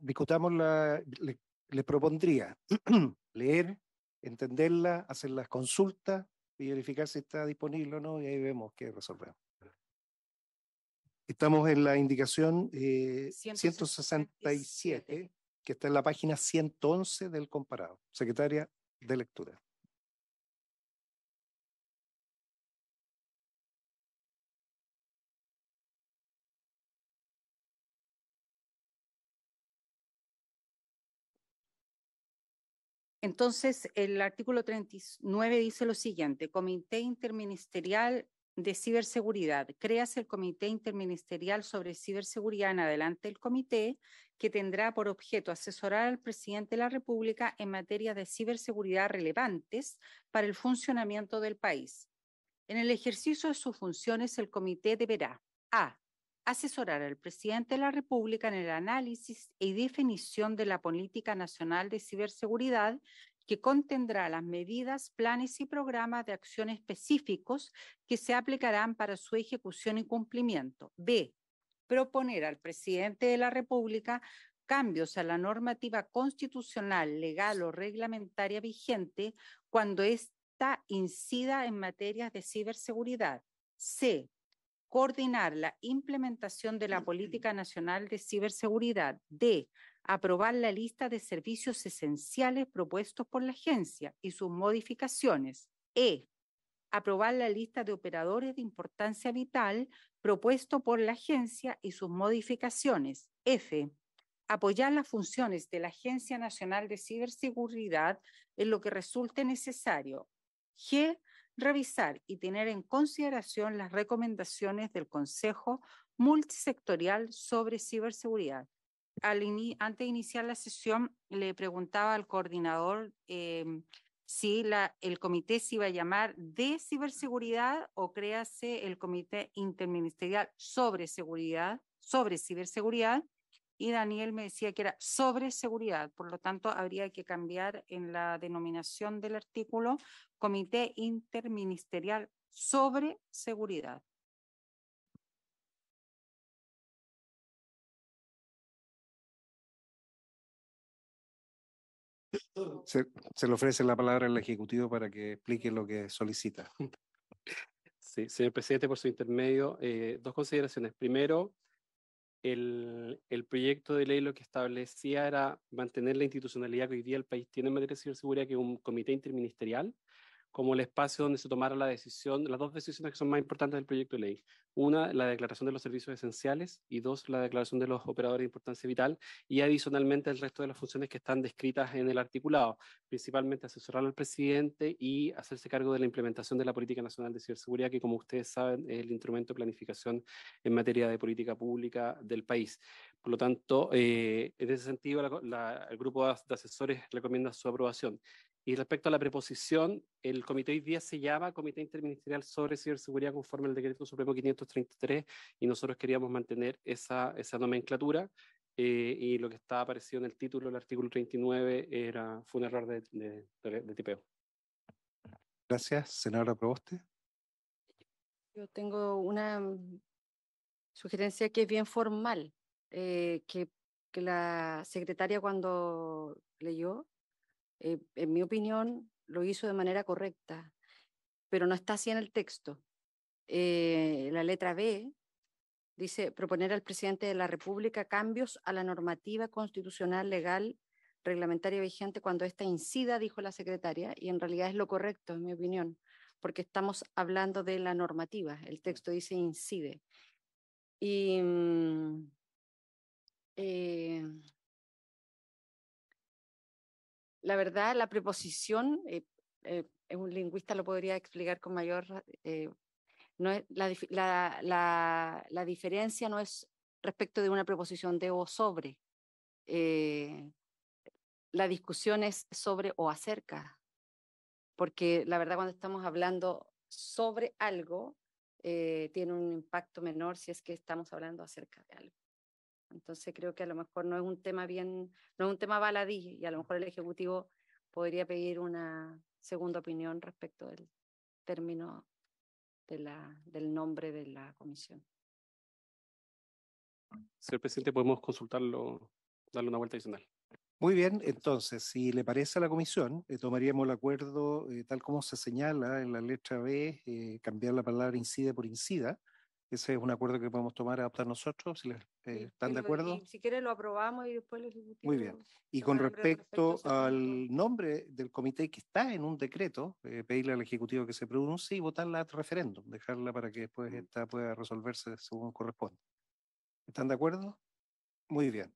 C: Discutamos la... Le, propondría leer, entenderla, hacer las consultas y verificar si está disponible o no y ahí vemos qué resolvemos. Estamos en la indicación 167, eh, que está en la página 111 del comparado. Secretaria de lectura.
B: Entonces, el artículo 39 dice lo siguiente, Comité Interministerial de Ciberseguridad. creas el Comité Interministerial sobre Ciberseguridad en adelante el comité que tendrá por objeto asesorar al presidente de la República en materia de ciberseguridad relevantes para el funcionamiento del país. En el ejercicio de sus funciones, el comité deberá A asesorar al presidente de la República en el análisis y definición de la política nacional de ciberseguridad que contendrá las medidas, planes y programas de acción específicos que se aplicarán para su ejecución y cumplimiento. B. Proponer al presidente de la República cambios a la normativa constitucional, legal o reglamentaria vigente cuando ésta incida en materias de ciberseguridad. C coordinar la implementación de la Política Nacional de Ciberseguridad. D. Aprobar la lista de servicios esenciales propuestos por la agencia y sus modificaciones. E. Aprobar la lista de operadores de importancia vital propuesto por la agencia y sus modificaciones. F. Apoyar las funciones de la Agencia Nacional de Ciberseguridad en lo que resulte necesario. G revisar y tener en consideración las recomendaciones del Consejo Multisectorial sobre Ciberseguridad. antes de iniciar la sesión, le preguntaba al coordinador em, si el comité se iba a llamar de ciberseguridad o créase el comité interministerial sobre seguridad, sobre ciberseguridad, y Daniel me decía que era sobre seguridad, por lo tanto habría que cambiar en la denominación del artículo Comité Interministerial sobre Seguridad.
A: Se, le ofrece la palabra al Ejecutivo
C: para que explique lo que solicita.
D: Sí, señor presidente, por su intermedio, eh, dos consideraciones. Primero, el, proyecto de ley lo que establecía era mantener la institucionalidad que hoy día el país tiene en materia de ciberseguridad, que un comité interministerial, como el espacio donde se tomara la decisión, las dos decisiones que son más importantes del proyecto de ley. Una, la declaración de los servicios esenciales y dos, la declaración de los operadores de importancia vital y adicionalmente el resto de las funciones que están descritas en el articulado, principalmente asesorar al presidente y hacerse cargo de la implementación de la Política Nacional de Ciberseguridad, que como ustedes saben es el instrumento de planificación en materia de política pública del país. Por lo tanto, eh, en ese sentido, el grupo de asesores recomienda su aprobación. Y respecto a la preposición, el comité hoy día se llama Comité Interministerial sobre Ciberseguridad conforme al Decreto Supremo 533 y nosotros queríamos mantener esa, esa nomenclatura eh, y lo que estaba aparecido en el título del artículo 39 era, fue un error de, de, tipeo.
C: Gracias. Senadora Proboste.
E: Yo tengo una sugerencia que es bien formal, eh, que, que la secretaria cuando leyó eh, en mi opinión, lo hizo de manera correcta, pero no está así en el texto. Eh, la letra B dice proponer al presidente de la República cambios a la normativa constitucional legal reglamentaria vigente cuando ésta incida, dijo la secretaria, y en realidad es lo correcto, en mi opinión, porque estamos hablando de la normativa, el texto dice incide. Y mm, eh, la verdad, la preposición, eh, eh, un lingüista lo podría explicar con mayor... Eh, no es, la, la, diferencia no es respecto de una preposición de o sobre. la discusión es sobre o acerca. Porque la verdad cuando estamos hablando sobre algo, tiene un impacto menor si es que estamos hablando acerca de algo. Entonces creo que a lo mejor no es un tema bien, no es un tema baladí y a lo mejor el Ejecutivo podría pedir una segunda opinión respecto del término de la, del nombre de la comisión.
D: Señor presidente, podemos consultarlo, darle una vuelta adicional.
C: Muy bien, entonces, si le parece a la comisión, eh, tomaríamos el acuerdo eh, tal como se señala en la letra B, eh, cambiar la palabra incide por incida, ese es un acuerdo que podemos tomar, adoptar nosotros, si eh, ¿están de acuerdo? Si
E: quieren lo aprobamos y después les
C: Muy bien. Y con respecto, al nombre del comité que está en un decreto, eh, pedirle al Ejecutivo que se pronuncie y votarla al referéndum, dejarla para que después mm. esta pueda resolverse según corresponde. ¿Están de acuerdo? Muy bien.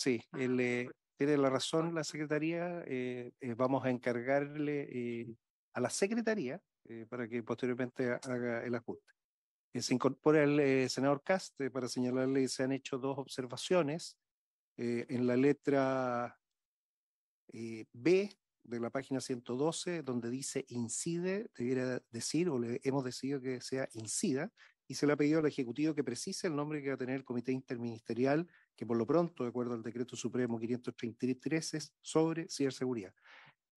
C: Sí, el, eh, tiene la razón la Secretaría, eh, eh, vamos a encargarle eh, a la Secretaría para que posteriormente haga el ajuste. se incorpora el senador Caste para señalarle que se han hecho dos observaciones en la letra B de la página 112, donde dice incide, debiera decir, o le hemos decidido que sea incida, y se le ha pedido al Ejecutivo que precise el nombre que va a tener el Comité Interministerial que por lo pronto, de acuerdo al decreto supremo 533, es sobre ciberseguridad.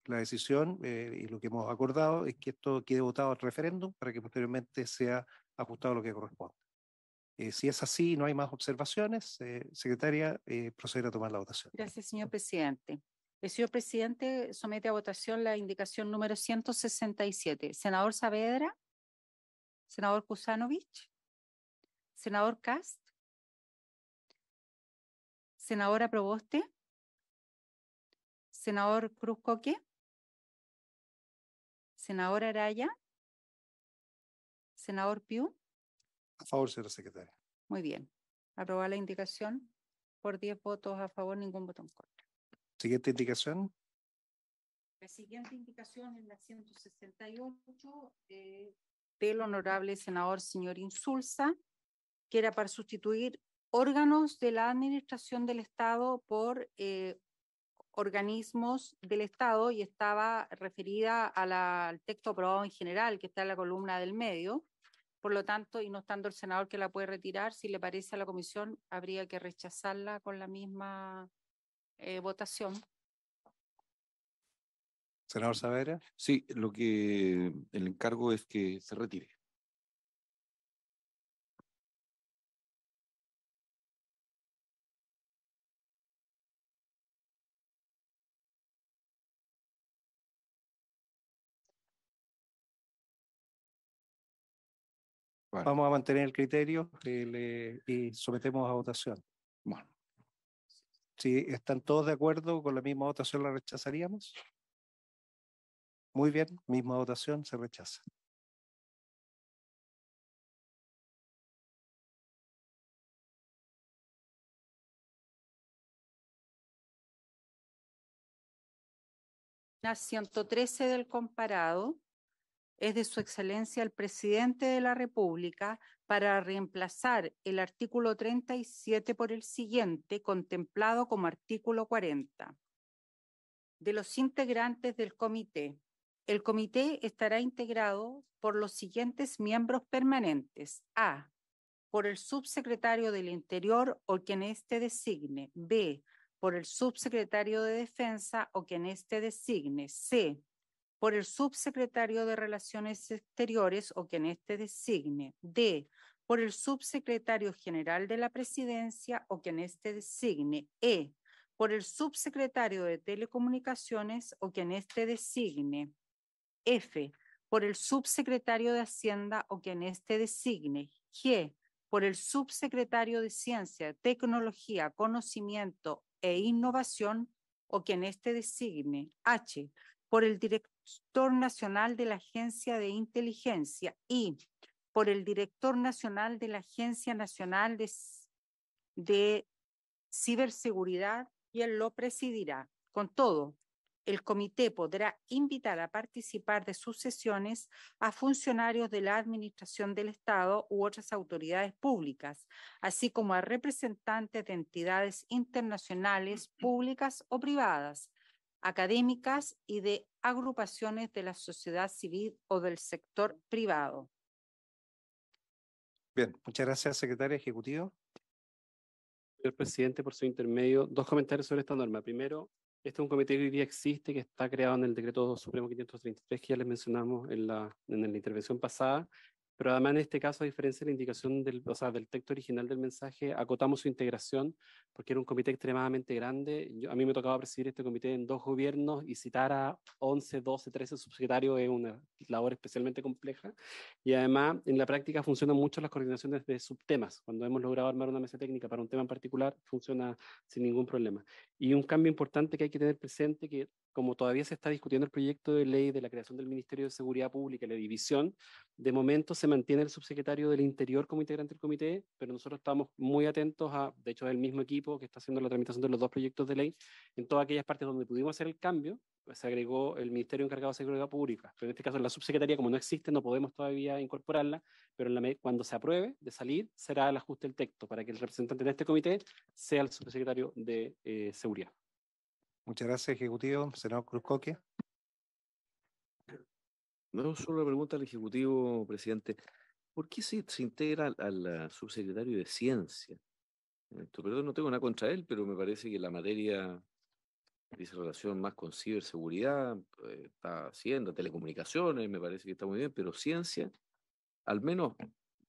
C: La decisión eh, y lo que hemos acordado es que esto quede votado al referéndum para que posteriormente sea ajustado lo que corresponde. Eh, si es así no hay más observaciones, eh, secretaria, procede a tomar la votación.
B: Gracias, señor presidente. El señor presidente somete a votación la indicación número 167. Senador Saavedra. Senador Kusanovich. Senador Cast.
A: Senadora Proboste. Senador Cruz Coque.
B: Senadora Araya. Senador Piu.
C: A favor, señora secretaria.
B: Muy bien. Aprobar la indicación por 10 votos a favor, ningún voto en contra. Siguiente indicación. La siguiente indicación es la 168 eh, del honorable senador señor Insulza, que era para sustituir órganos de la administración del Estado por eh, organismos del Estado y estaba referida al texto aprobado en general, que está en la columna del medio. Por lo tanto, y no estando el senador que la puede retirar, si le parece a la comisión, habría que rechazarla con la misma eh, votación.
F: Senador Savera. Sí, lo que el encargo es que se retire.
A: Vamos
C: a mantener el criterio eh, y sometemos a votación. Bueno. Si están todos de acuerdo con la misma votación, la rechazaríamos.
A: Muy bien, misma votación, se rechaza.
B: La 113 del comparado es de su excelencia el presidente de la República para reemplazar el artículo 37 por el siguiente, contemplado como artículo 40. De los integrantes del comité, el comité estará integrado por los siguientes miembros permanentes. A. Por el subsecretario del Interior o quien éste designe. B. Por el subsecretario de Defensa o quien éste designe. C por el subsecretario de Relaciones Exteriores o quien este designe. D. Por el subsecretario general de la Presidencia o quien este designe. E. Por el subsecretario de Telecomunicaciones o quien este designe. F. Por el subsecretario de Hacienda o quien este designe. G. Por el subsecretario de Ciencia, Tecnología, Conocimiento e Innovación o en este designe. H. Por el director director nacional de la Agencia de Inteligencia y por el director nacional de la Agencia Nacional de, de Ciberseguridad, él lo presidirá. Con todo, el comité podrá invitar a participar de sus sesiones a funcionarios de la Administración del Estado u otras autoridades públicas, así como a representantes de entidades internacionales, públicas o privadas, académicas y de agrupaciones de la sociedad civil o del sector privado.
D: Bien, muchas gracias, secretaria ejecutiva. Señor presidente, por su intermedio, dos comentarios sobre esta norma. Primero, este es un comité que hoy día existe, que está creado en el decreto supremo 533, que ya les mencionamos en la, en la intervención pasada, pero además en este caso, a diferencia de la indicación del, o sea, del texto original del mensaje, acotamos su integración porque era un comité extremadamente grande. Yo, a mí me tocaba presidir este comité en dos gobiernos y citar a 11, 12, 13 subsecretarios es una labor especialmente compleja. Y además, en la práctica funcionan mucho las coordinaciones de subtemas. Cuando hemos logrado armar una mesa técnica para un tema en particular, funciona sin ningún problema. Y un cambio importante que hay que tener presente, que como todavía se está discutiendo el proyecto de ley de la creación del Ministerio de Seguridad Pública, la división, de momento se mantiene el subsecretario del Interior como integrante del comité, pero nosotros estamos muy atentos a, de hecho, el mismo equipo que está haciendo la tramitación de los dos proyectos de ley, en todas aquellas partes donde pudimos hacer el cambio, pues se agregó el Ministerio encargado de Seguridad Pública. Pero en este caso, la subsecretaría, como no existe, no podemos todavía incorporarla, pero en la, cuando se apruebe de salir, será el ajuste del texto para que el representante de este comité sea el subsecretario de
F: eh, Seguridad.
C: Muchas gracias, Ejecutivo. Senador Cruzcoque.
F: No, solo la pregunta al Ejecutivo, presidente. ¿Por qué se, integra al, subsecretario de Ciencia? perdón, no tengo nada contra él, pero me parece que la materia dice relación más con ciberseguridad, eh, está haciendo telecomunicaciones, me parece que está muy bien, pero ciencia, al menos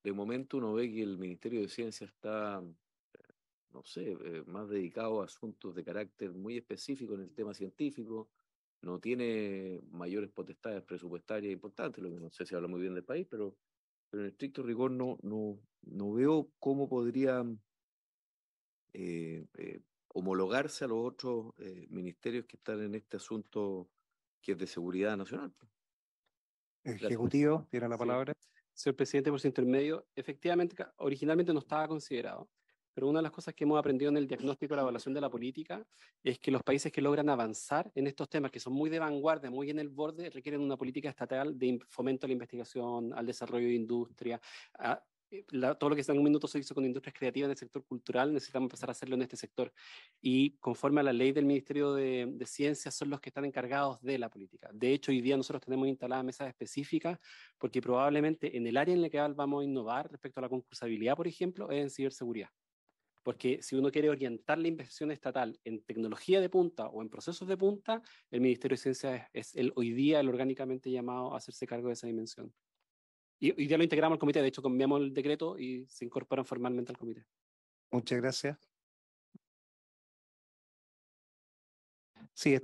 F: de momento uno ve que el Ministerio de Ciencia está no sé, eh, más dedicado a asuntos de carácter muy específico en el tema científico, no tiene mayores potestades presupuestarias importantes, lo que no sé si habla muy bien del país, pero, en estricto rigor no, no, veo cómo podría eh, eh, homologarse a los otros ministerios que están en este asunto que es de seguridad nacional.
D: Pues. Ejecutivo, tiene la palabra.
F: Señor presidente, por su intermedio,
D: efectivamente, originalmente no estaba considerado pero una de las cosas que hemos aprendido en el diagnóstico de la evaluación de la política es que los países que logran avanzar en estos temas, que son muy de vanguardia, muy en el borde, requieren una política estatal de fomento a la investigación, al desarrollo de industria, eh, todo lo que en un minuto se hizo con industrias creativas en el sector cultural, necesitamos empezar a hacerlo en este sector. Y conforme a la ley del Ministerio de, de Ciencias, son los que están encargados de la política. De hecho, hoy día nosotros tenemos instaladas mesas específicas porque probablemente en el área en la que vamos a innovar respecto a la concursabilidad, por ejemplo, es en ciberseguridad. Porque si uno quiere orientar la inversión estatal en tecnología de punta o en procesos de punta, el Ministerio de Ciencia es, el, hoy día el orgánicamente llamado a hacerse cargo de esa dimensión. Y hoy lo integramos al comité, de hecho cambiamos el decreto
A: y se incorporan formalmente al comité.
C: Muchas gracias. Sí,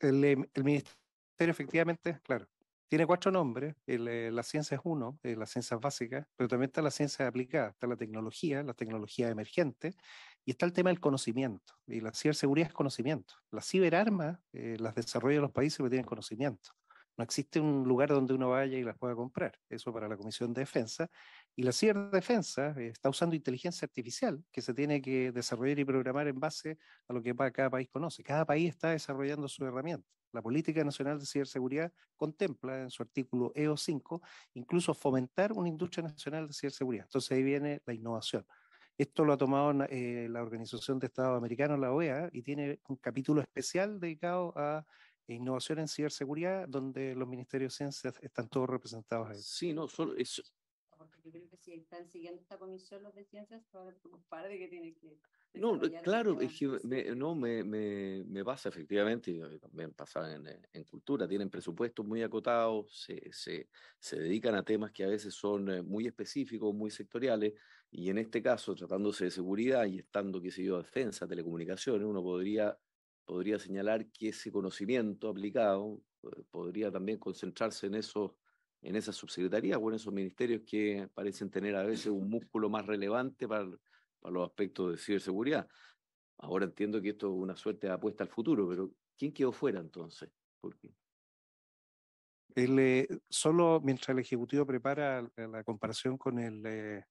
C: el Ministerio efectivamente, claro, tiene cuatro nombres. Eh, la ciencia es uno, eh, las ciencias básicas, pero también está la ciencia aplicada, está la tecnología, la tecnología emergente, y está el tema del conocimiento. Y la ciberseguridad es conocimiento. Las ciberarmas eh, las desarrollan los países que tienen conocimiento. No existe un lugar donde uno vaya y las pueda comprar. Eso para la Comisión de Defensa. Y la ciberdefensa eh, está usando inteligencia artificial que se tiene que desarrollar y programar en base a lo que cada país conoce. Cada país está desarrollando su herramienta. La Política Nacional de Ciberseguridad contempla en su artículo EO5 incluso fomentar una industria nacional de ciberseguridad. Entonces ahí viene la innovación. Esto lo ha tomado eh, la Organización de Estados Americanos, la OEA, y tiene un capítulo especial dedicado a innovación en ciberseguridad, donde los ministerios de ciencias están todos representados Sí, no, solo es,
E: creo que si están siguiendo esta comisión los de ciencias, se van a preocupar de que tienen que... No, claro, este
F: me, no, me, me, me, pasa efectivamente, también pasa en, eh, en cultura, tienen presupuestos muy acotados, se, se, se, dedican a temas que a veces son eh, muy específicos, muy sectoriales, y en este caso, tratándose de seguridad y estando, qué sé yo, defensa, telecomunicaciones, uno podría, podría señalar que ese conocimiento aplicado eh, podría también concentrarse en esos en esas subsecretarías o en esos ministerios que parecen tener a veces un músculo más relevante para, los aspectos de ciberseguridad. Ahora entiendo que esto es una suerte de apuesta al futuro, pero ¿quién quedó fuera entonces? ¿Por
C: eh, solo mientras el Ejecutivo prepara la comparación con el, eh,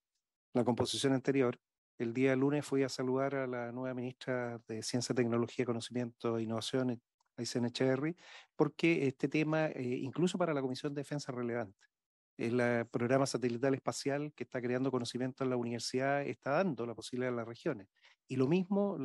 C: la composición anterior, el día lunes fui a saludar a la nueva ministra de Ciencia, Tecnología, Conocimiento e Innovación en porque este tema, eh, incluso para la Comisión de Defensa, es relevante. El programa satelital espacial que está creando conocimiento en la universidad está dando la posibilidad a las regiones. Y lo mismo,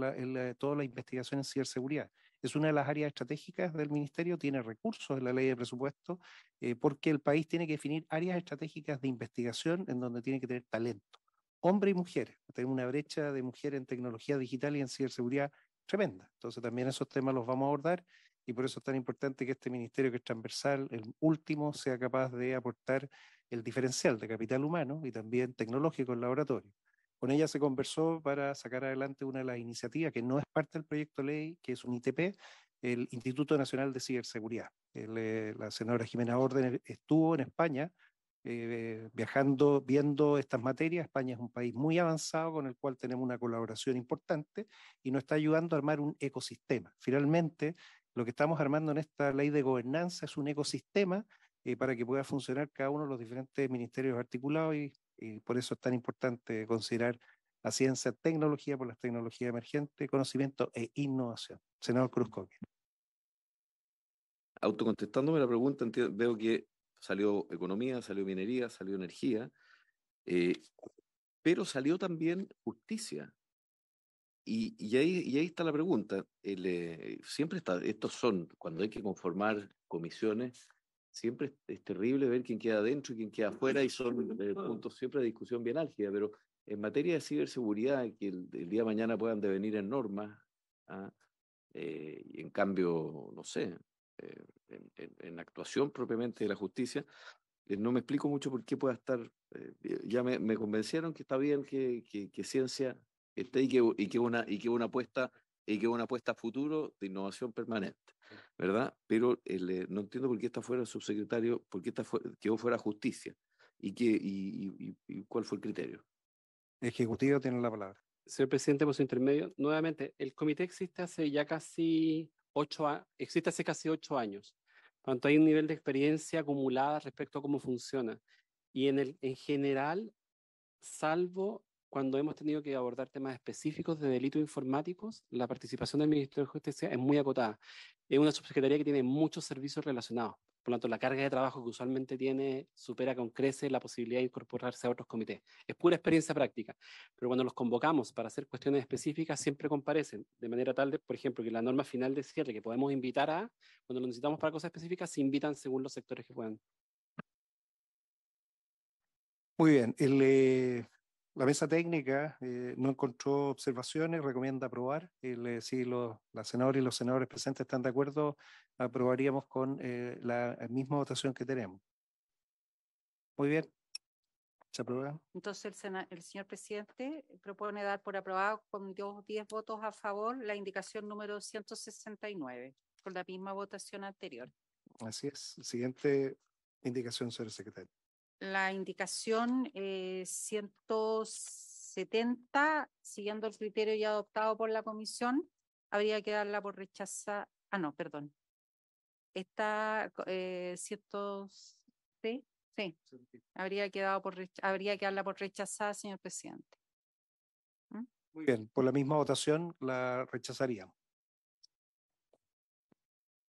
C: toda la investigación en ciberseguridad. Es una de las áreas estratégicas del ministerio, tiene recursos en la ley de presupuesto, eh, porque el país tiene que definir áreas estratégicas de investigación en donde tiene que tener talento, hombre y mujeres. Tenemos una brecha de mujeres en tecnología digital y en ciberseguridad tremenda. Entonces también esos temas los vamos a abordar y por eso es tan importante que este ministerio que es transversal, el último, sea capaz de aportar el diferencial de capital humano y también tecnológico en laboratorio. Con ella se conversó para sacar adelante una de las iniciativas que no es parte del proyecto ley, que es un ITP, el Instituto Nacional de Ciberseguridad. Eh, la senadora Jimena Orden estuvo en España eh, viajando, viendo estas materias. España es un país muy avanzado con el cual tenemos una colaboración importante y nos está ayudando a armar un ecosistema. Finalmente, lo que estamos armando en esta ley de gobernanza es un ecosistema eh, para que pueda funcionar cada uno de los diferentes ministerios articulados y, por eso es tan importante considerar la ciencia, tecnología por las tecnologías emergentes, conocimiento e innovación. Senador Cruz Coque.
F: Autocontestándome la pregunta, veo que salió economía, salió minería, salió energía, eh, pero salió también justicia. Y, ahí, está la pregunta. Eh, siempre está, estos son, cuando hay que conformar comisiones, siempre es terrible ver quién queda adentro y quién queda afuera y son eh, puntos siempre de discusión bien álgida, pero en materia de ciberseguridad, que el, día de mañana puedan devenir en normas, ¿ah? eh, y en cambio, no sé, en, actuación propiamente de la justicia, no me explico mucho por qué pueda estar, ya me, convencieron que está bien que ciencia y, que, y, una, y que una apuesta y que una apuesta a futuro de innovación permanente, ¿verdad? Pero eh, no entiendo por qué esta fuera el subsecretario, por qué está fuera, fuera justicia y, que, y, cuál fue el criterio. Ejecutivo tiene la palabra. Señor presidente, por su intermedio,
D: nuevamente, el comité existe hace ya casi ocho, existe hace casi ocho años. tanto, hay un nivel de experiencia acumulada respecto a cómo funciona. Y en, el, en general, salvo cuando hemos tenido que abordar temas específicos de delitos informáticos, la participación del Ministerio de Justicia es muy acotada. Es una subsecretaría que tiene muchos servicios relacionados. Por lo tanto, la carga de trabajo que usualmente tiene supera con crece la posibilidad de incorporarse a otros comités. Es pura experiencia práctica. Pero cuando los convocamos para hacer cuestiones específicas, siempre comparecen. De manera tal, de, por ejemplo, que la norma final de cierre que podemos invitar a, cuando lo necesitamos para cosas específicas, se invitan según los sectores que puedan.
C: Muy bien. El, eh, la mesa técnica eh, no encontró observaciones, recomienda aprobar. si la senadora y los senadores presentes están de acuerdo, aprobaríamos con eh, la misma votación que tenemos. Muy bien. ¿Se aprueba?
B: Entonces, el, el señor presidente propone dar por aprobado con 10 votos a favor la indicación número 169, con la misma votación anterior.
C: Así es. Siguiente indicación, señor secretario
B: la indicación 170, siguiendo el criterio ya adoptado por la comisión, habría que darla por rechaza. Ah, no, perdón. Esta eh, ¿sí? Sí. habría quedado por habría que darla por rechazada, señor presidente.
C: ¿Mm? Muy bien, por la misma votación la rechazaríamos.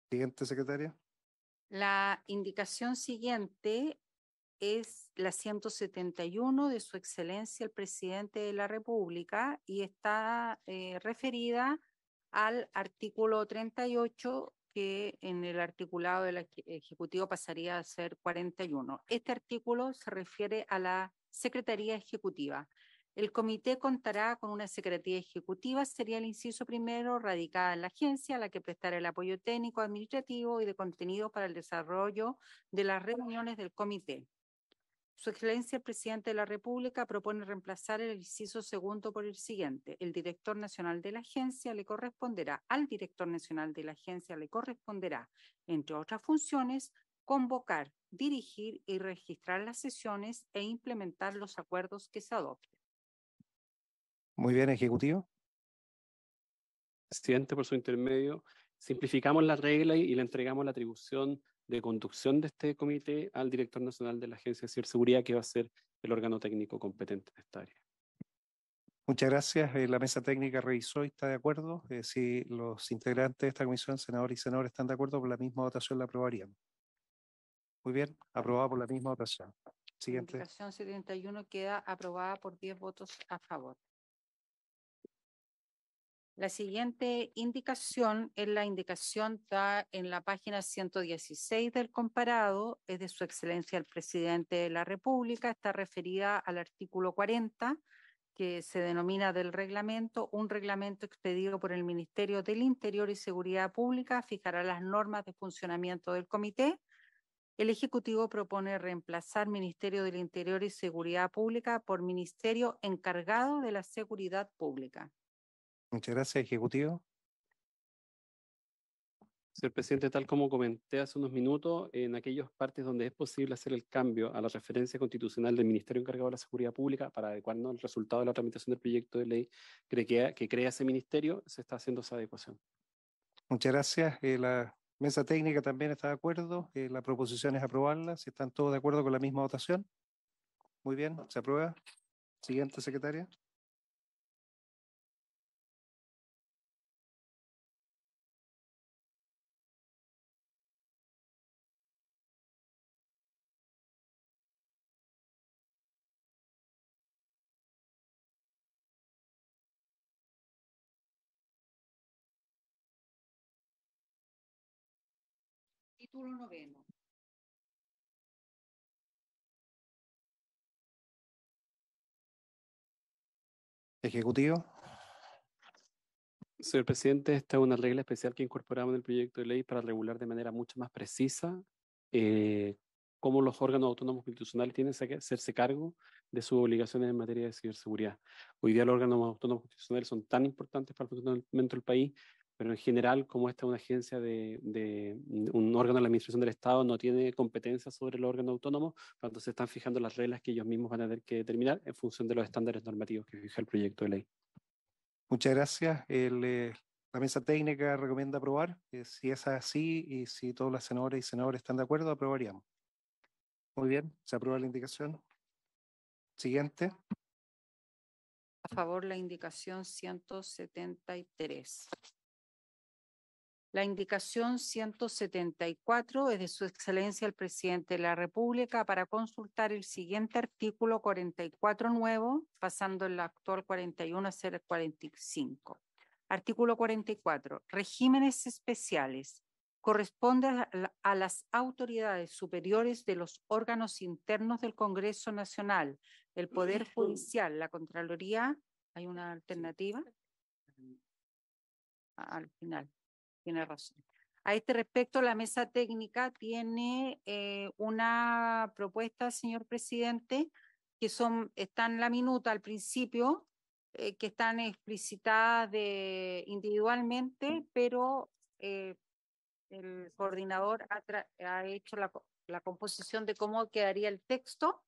C: Siguiente, secretaria.
B: La indicación siguiente es la 171 de Su Excelencia el Presidente de la República y está eh, referida al artículo 38 que en el articulado del Ejecutivo pasaría a ser 41. Este artículo se refiere a la Secretaría Ejecutiva. El comité contará con una Secretaría Ejecutiva, sería el inciso primero, radicada en la agencia, a la que prestará el apoyo técnico, administrativo y de contenido para el desarrollo de las reuniones del comité. Su Excelencia el Presidente de la República propone reemplazar el inciso segundo por el siguiente. El director nacional de la agencia le corresponderá, al director nacional de la agencia le corresponderá, entre otras funciones, convocar, dirigir y registrar las sesiones e implementar los acuerdos que se adopten.
C: Muy bien, Ejecutivo.
D: Presidente, por su intermedio, simplificamos la regla y le entregamos la atribución de conducción de este comité al director nacional de la Agencia de Ciberseguridad, que va a ser el órgano técnico competente en esta área.
C: Muchas gracias. Eh, la mesa técnica revisó y está de acuerdo. Eh, si los integrantes de esta comisión, senador y senador, están de acuerdo, por la misma votación la aprobarían. Muy bien, aprobada por la misma votación. Siguiente.
B: La 71 queda aprobada por 10 votos a favor. La siguiente indicación es la indicación en la página 116 del comparado, es de su excelencia el presidente de la República, está referida al artículo 40 que se denomina del reglamento, un reglamento expedido por el Ministerio del Interior y Seguridad Pública fijará las normas de funcionamiento del comité. El Ejecutivo propone reemplazar Ministerio del Interior y Seguridad Pública por Ministerio encargado de la Seguridad Pública.
D: Muchas gracias, Ejecutivo. Señor presidente, tal como comenté hace unos minutos, en aquellas partes donde es posible hacer el cambio a la referencia constitucional del Ministerio encargado de la Seguridad Pública para adecuarnos al resultado de la tramitación del proyecto de ley que, crea, ese ministerio, se está haciendo esa adecuación.
C: Muchas gracias. Eh,
D: la mesa técnica también está de acuerdo. Eh, la
C: proposición es aprobarla. Si están todos de acuerdo con la misma votación. Muy bien, se aprueba.
A: Siguiente, secretaria. lo noveno. Ejecutivo. Señor presidente,
D: esta es una regla especial que incorporamos en el proyecto de ley para regular de manera mucho más precisa eh, cómo los órganos autónomos constitucionales tienen que hacerse cargo de sus obligaciones en materia de ciberseguridad. Hoy día los órganos autónomos constitucionales son tan importantes para el funcionamiento del país pero en general, como esta es una agencia de, mm, un órgano de la administración del Estado, no tiene competencia sobre el órgano autónomo, cuando se están fijando las reglas que ellos mismos van a tener que determinar en función de los estándares normativos
C: que fija el proyecto de ley. Muchas gracias.
D: Eh, la mesa
C: técnica recomienda aprobar. Eh, si es así y si todos las senadoras y senadores están de acuerdo, aprobaríamos. Muy bien, se aprueba la indicación. Siguiente.
B: A favor la indicación 173 la indicación 174 es de su excelencia el presidente de la República para consultar el siguiente artículo 44 nuevo, pasando el actual 41 a ser el 45. Artículo 44. Regímenes especiales. Corresponde a, a las autoridades superiores de los órganos internos del Congreso Nacional, el Poder Judicial, la Contraloría. ¿Hay una alternativa? Al final tiene razón. A este respecto, la mesa técnica tiene eh, una propuesta, señor presidente, que son, están en la minuta al principio, eh, que están explicitadas de, individualmente, pero eh, el coordinador ha, hecho la, composición de cómo quedaría el texto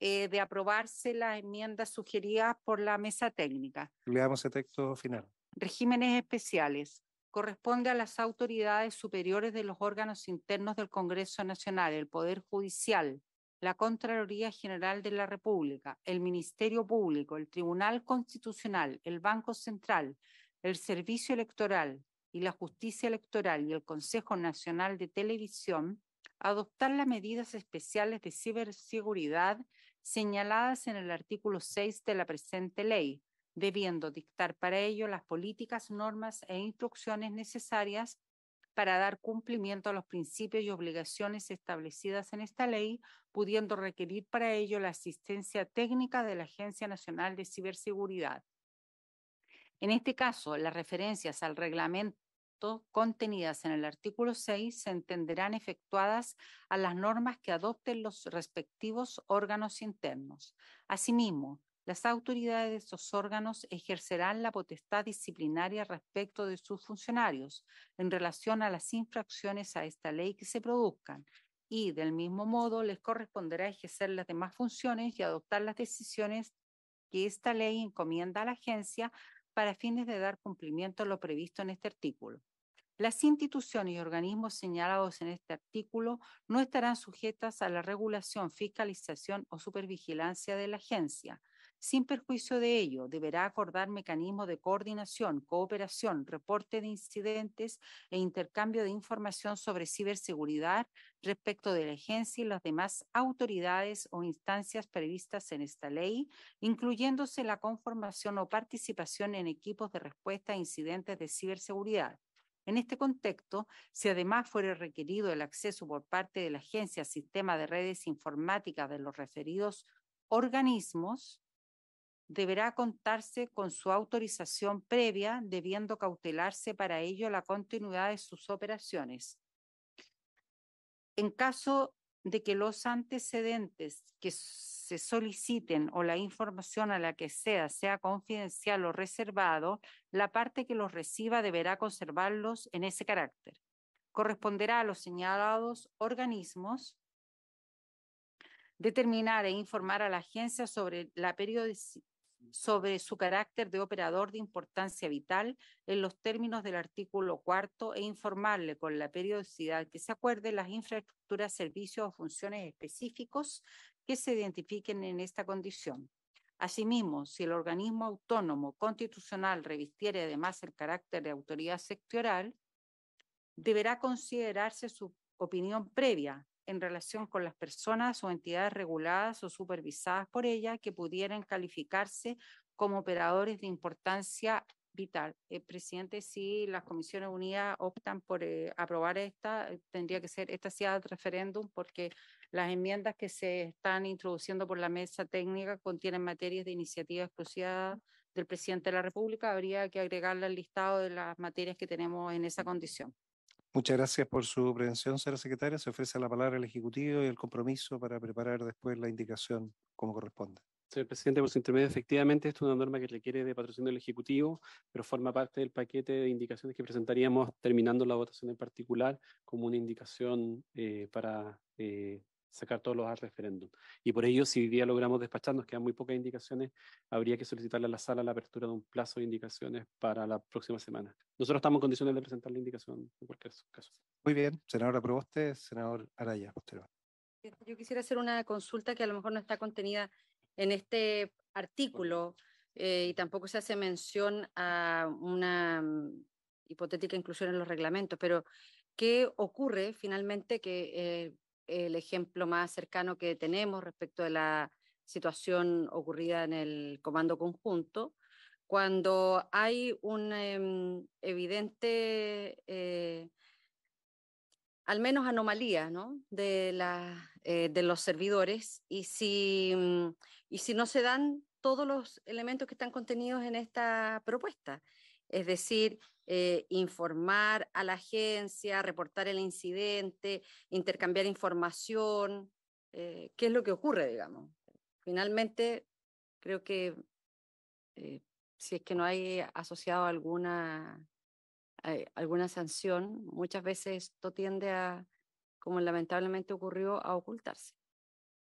B: de aprobarse las enmiendas sugeridas por la mesa técnica.
C: Le damos el texto final.
B: Regímenes especiales corresponde a las autoridades superiores de los órganos internos del Congreso Nacional, el Poder Judicial, la Contraloría General de la República, el Ministerio Público, el Tribunal Constitucional, el Banco Central, el Servicio Electoral y la Justicia Electoral y el Consejo Nacional de Televisión, adoptar las medidas especiales de ciberseguridad señaladas en el artículo 6 de la presente ley, debiendo dictar para ello las políticas, normas e instrucciones necesarias para dar cumplimiento a los principios y obligaciones establecidas en esta ley, pudiendo requerir para ello la asistencia técnica de la Agencia Nacional de Ciberseguridad. En este caso, las referencias al reglamento contenidas en el artículo 6 se entenderán efectuadas a las normas que adopten los respectivos órganos internos. Asimismo, las autoridades de estos órganos ejercerán la potestad disciplinaria respecto de sus funcionarios en relación a las infracciones a esta ley que se produzcan y, del mismo modo, les corresponderá ejercer las demás funciones y adoptar las decisiones que esta ley encomienda a la agencia para fines de dar cumplimiento a lo previsto en este artículo. Las instituciones y organismos señalados en este artículo no estarán sujetas a la regulación, fiscalización o supervigilancia de la agencia sin perjuicio de ello, deberá acordar mecanismos de coordinación, cooperación, reporte de incidentes e intercambio de información sobre ciberseguridad respecto de la agencia y las demás autoridades o instancias previstas en esta ley, incluyéndose la conformación o participación en equipos de respuesta a incidentes de ciberseguridad. En este contexto, si además fuere requerido el acceso por parte de la agencia al sistema de redes informáticas de los referidos organismos, deberá contarse con su autorización previa, debiendo cautelarse para ello la continuidad de sus operaciones. En caso de que los antecedentes que se soliciten o la información a la que sea sea confidencial o reservado, la parte que los reciba deberá conservarlos en ese carácter. Corresponderá a los señalados organismos determinar e informar a la agencia sobre la periodicidad sobre su carácter de operador de importancia vital en los términos del artículo cuarto e informarle con la periodicidad que se acuerde las infraestructuras, servicios o funciones específicos que se identifiquen en esta condición. Asimismo, si el organismo autónomo constitucional revistiere además el carácter de autoridad sectoral, deberá considerarse su opinión previa, en relación con las personas o entidades reguladas o supervisadas por ellas que pudieran calificarse como operadores de importancia vital. Eh, presidente, si las Comisiones Unidas optan por eh, aprobar esta, eh, tendría que ser esta ciudad el referéndum porque las enmiendas que se están introduciendo por la mesa técnica contienen materias de iniciativa exclusiva del presidente de la República. Habría que agregarle al listado de las materias que tenemos en esa condición.
C: Muchas gracias por su prevención, señora secretaria. Se ofrece la palabra al Ejecutivo y el compromiso para preparar después la indicación como corresponde.
D: Señor presidente, por su intermedio, efectivamente, esto es una norma que requiere de patrocinio del Ejecutivo, pero forma parte del paquete de indicaciones que presentaríamos terminando la votación en particular como una indicación eh, para eh, sacar todos los al referéndum. Y por ello, si hoy día logramos despacharnos, quedan muy pocas indicaciones, habría que solicitarle a la sala la apertura de un plazo de indicaciones para la próxima semana. Nosotros estamos en condiciones de presentar la indicación en cualquier caso.
C: Muy bien, senador Proboste, senador Araya, posterior.
E: Yo quisiera hacer una consulta que a lo mejor no está contenida en este artículo eh, y tampoco se hace mención a una mm, hipotética inclusión en los reglamentos, pero ¿qué ocurre finalmente que eh, el ejemplo más cercano que tenemos respecto de la situación ocurrida en el comando conjunto, cuando hay una em, evidente, eh, al menos anomalía, eh, de, los servidores mm, y si no se dan todos los elementos que están contenidos en esta propuesta es decir, eh, informar a la agencia, reportar el incidente, intercambiar información, eh, qué es lo que ocurre, digamos. Finalmente, creo que eh, si es que no hay asociado alguna, alguna sanción, muchas veces esto tiende a, como lamentablemente ocurrió, a ocultarse.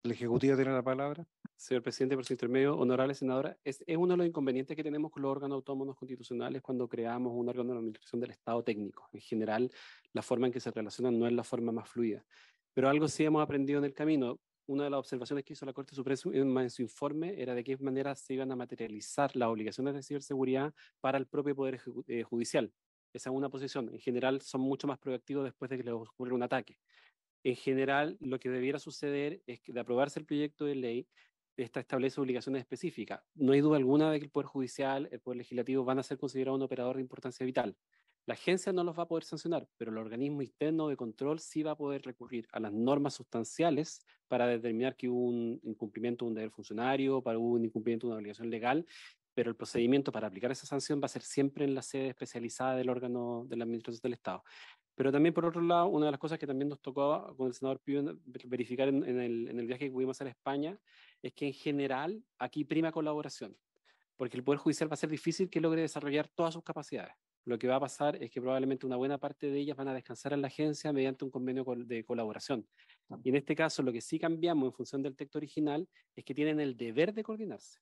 D: La ejecutiva tiene la palabra? Señor presidente, por su intermedio, honorable senadora, es, uno de los inconvenientes que tenemos con los órganos autónomos constitucionales cuando creamos un órgano de administración del Estado técnico. En general, la forma en que se relacionan no es la forma más fluida. Pero algo sí hemos aprendido en el camino. Una de las observaciones que hizo la Corte Suprema en su informe era de qué manera se iban a materializar las obligaciones de ciberseguridad para el propio Poder eh, Judicial. Esa es una posición. En general, son mucho más proactivos después de que les ocurre un ataque en general lo que debiera suceder es que de aprobarse el proyecto de ley esta establece obligaciones específicas. No hay duda alguna de que el Poder Judicial, el Poder Legislativo van a ser considerados un operador de importancia vital. La agencia no los va a poder sancionar, pero el organismo interno de control sí va a poder recurrir a las normas sustanciales para determinar que hubo un incumplimiento de un deber funcionario, para hubo un incumplimiento de una obligación legal, pero el procedimiento para aplicar esa sanción va a ser siempre en la sede especializada del órgano de la Administración del Estado. Pero también, por otro lado, una de las cosas que también nos tocó con el senador Pío verificar en, el, en el viaje que pudimos hacer a España es que en general aquí prima colaboración, porque el Poder Judicial va a ser difícil que logre desarrollar todas sus capacidades. Lo que va a pasar es que probablemente una buena parte de ellas van a descansar en la agencia mediante un convenio de colaboración. Y en este caso, lo que sí cambiamos en función del texto original es que tienen el deber de coordinarse.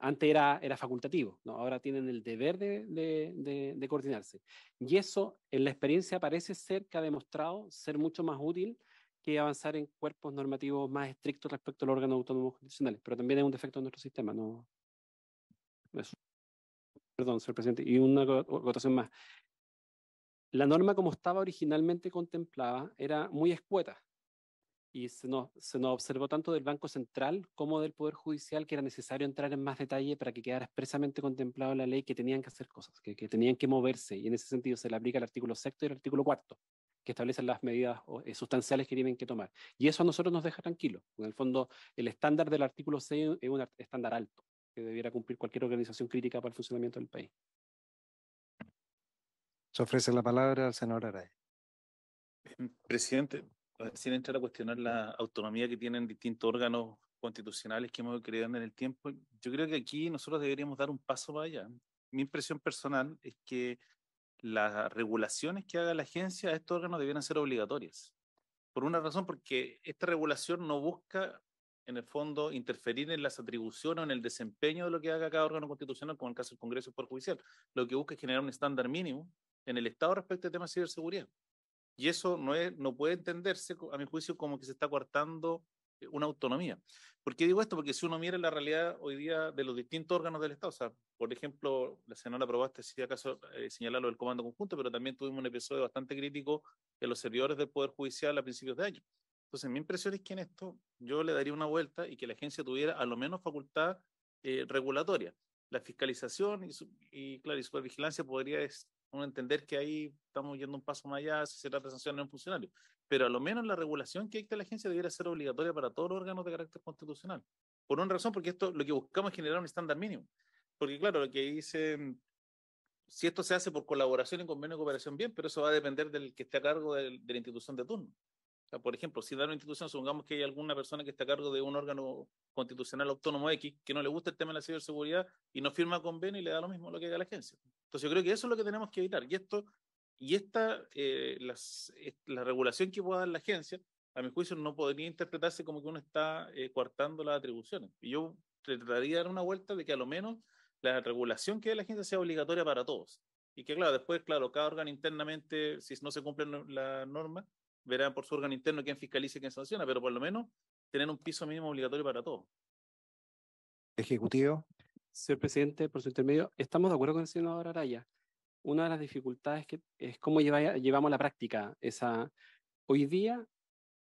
D: Antes era, era facultativo, ¿no? ahora tienen el deber de coordinarse. Y eso, en la experiencia, parece ser que ha demostrado ser mucho más útil que avanzar en cuerpos normativos más estrictos respecto al órgano autónomo autónomos pero también es un defecto de nuestro sistema, no. Perdón, señor presidente. Y una votación más. La norma como estaba originalmente contemplada era muy escueta y se nos, se nos observó tanto del Banco Central como del Poder Judicial que era necesario entrar en más detalle para que quedara expresamente contemplado en la ley que tenían que hacer cosas, que, que tenían que moverse y en ese sentido se le aplica el artículo sexto y el artículo cuarto que establecen las medidas eh, sustanciales que tienen que tomar. Y eso a nosotros nos deja tranquilos. En el fondo, el estándar del artículo 6 es un estándar alto que debiera cumplir cualquier organización crítica para el funcionamiento del país.
C: Se ofrece la palabra al senador Aray.
G: Presidente, eh, sin entrar a cuestionar la autonomía que tienen distintos órganos constitucionales que hemos creado en el tiempo. Yo creo que aquí nosotros deberíamos dar un paso para allá. Mi impresión personal es que las regulaciones que haga la agencia a estos órganos debieran ser obligatorias. Por una razón, porque esta regulación no busca, en el fondo, interferir en las atribuciones o en el desempeño de lo que haga cada órgano constitucional, como en el caso del Congreso y el Judicial. Lo que busca es generar un estándar mínimo en el Estado respecto de temas de ciberseguridad. Y eso no, es, no puede entenderse, a mi juicio, como que se está coartando eh, una autonomía. ¿Por qué digo esto? Porque si uno mira la realidad hoy día de los distintos órganos del Estado, o sea, por ejemplo, la senadora Probaste si acaso eh, señalarlo del comando conjunto, pero también tuvimos un episodio bastante crítico en los servidores del Poder Judicial a principios de año. Entonces, mi impresión es que en esto yo le daría una vuelta y que la agencia tuviera a lo menos facultad eh, regulatoria. La fiscalización y, y, claro, y vigilancia podría uno entender que ahí estamos yendo un paso más allá si se trata de sanciones un funcionario. Pero a lo menos la regulación que dicta la agencia debiera ser obligatoria para todos los órganos de carácter constitucional. Por una razón, porque esto lo que buscamos es generar un estándar mínimo. Porque claro, lo que dicen, si esto se hace por colaboración y convenio de cooperación, bien, pero eso va a depender del que esté a cargo de la institución de turno por ejemplo, si da una institución, supongamos que hay alguna persona que está a cargo de un órgano constitucional autónomo X que no le gusta el tema de la ciberseguridad y no firma convenio y le da lo mismo lo que haga la agencia. Entonces yo creo que eso es lo que tenemos que evitar. Y esto y esta, eh, la regulación que pueda dar la agencia, a mi juicio, no podría interpretarse como que uno está eh, coartando las atribuciones. Y yo trataría de dar una vuelta de que a lo menos la regulación que dé la agencia sea obligatoria para todos. Y que, claro, después, claro, cada órgano internamente, si no se cumplen la norma, verán por su órgano interno quién fiscaliza y quién sanciona, pero por lo menos tener un piso mínimo obligatorio para todos.
D: Ejecutivo. Señor presidente, por su intermedio, estamos de acuerdo con el senador Araya. Una de las dificultades es cómo llevamos la práctica. Esa, hoy día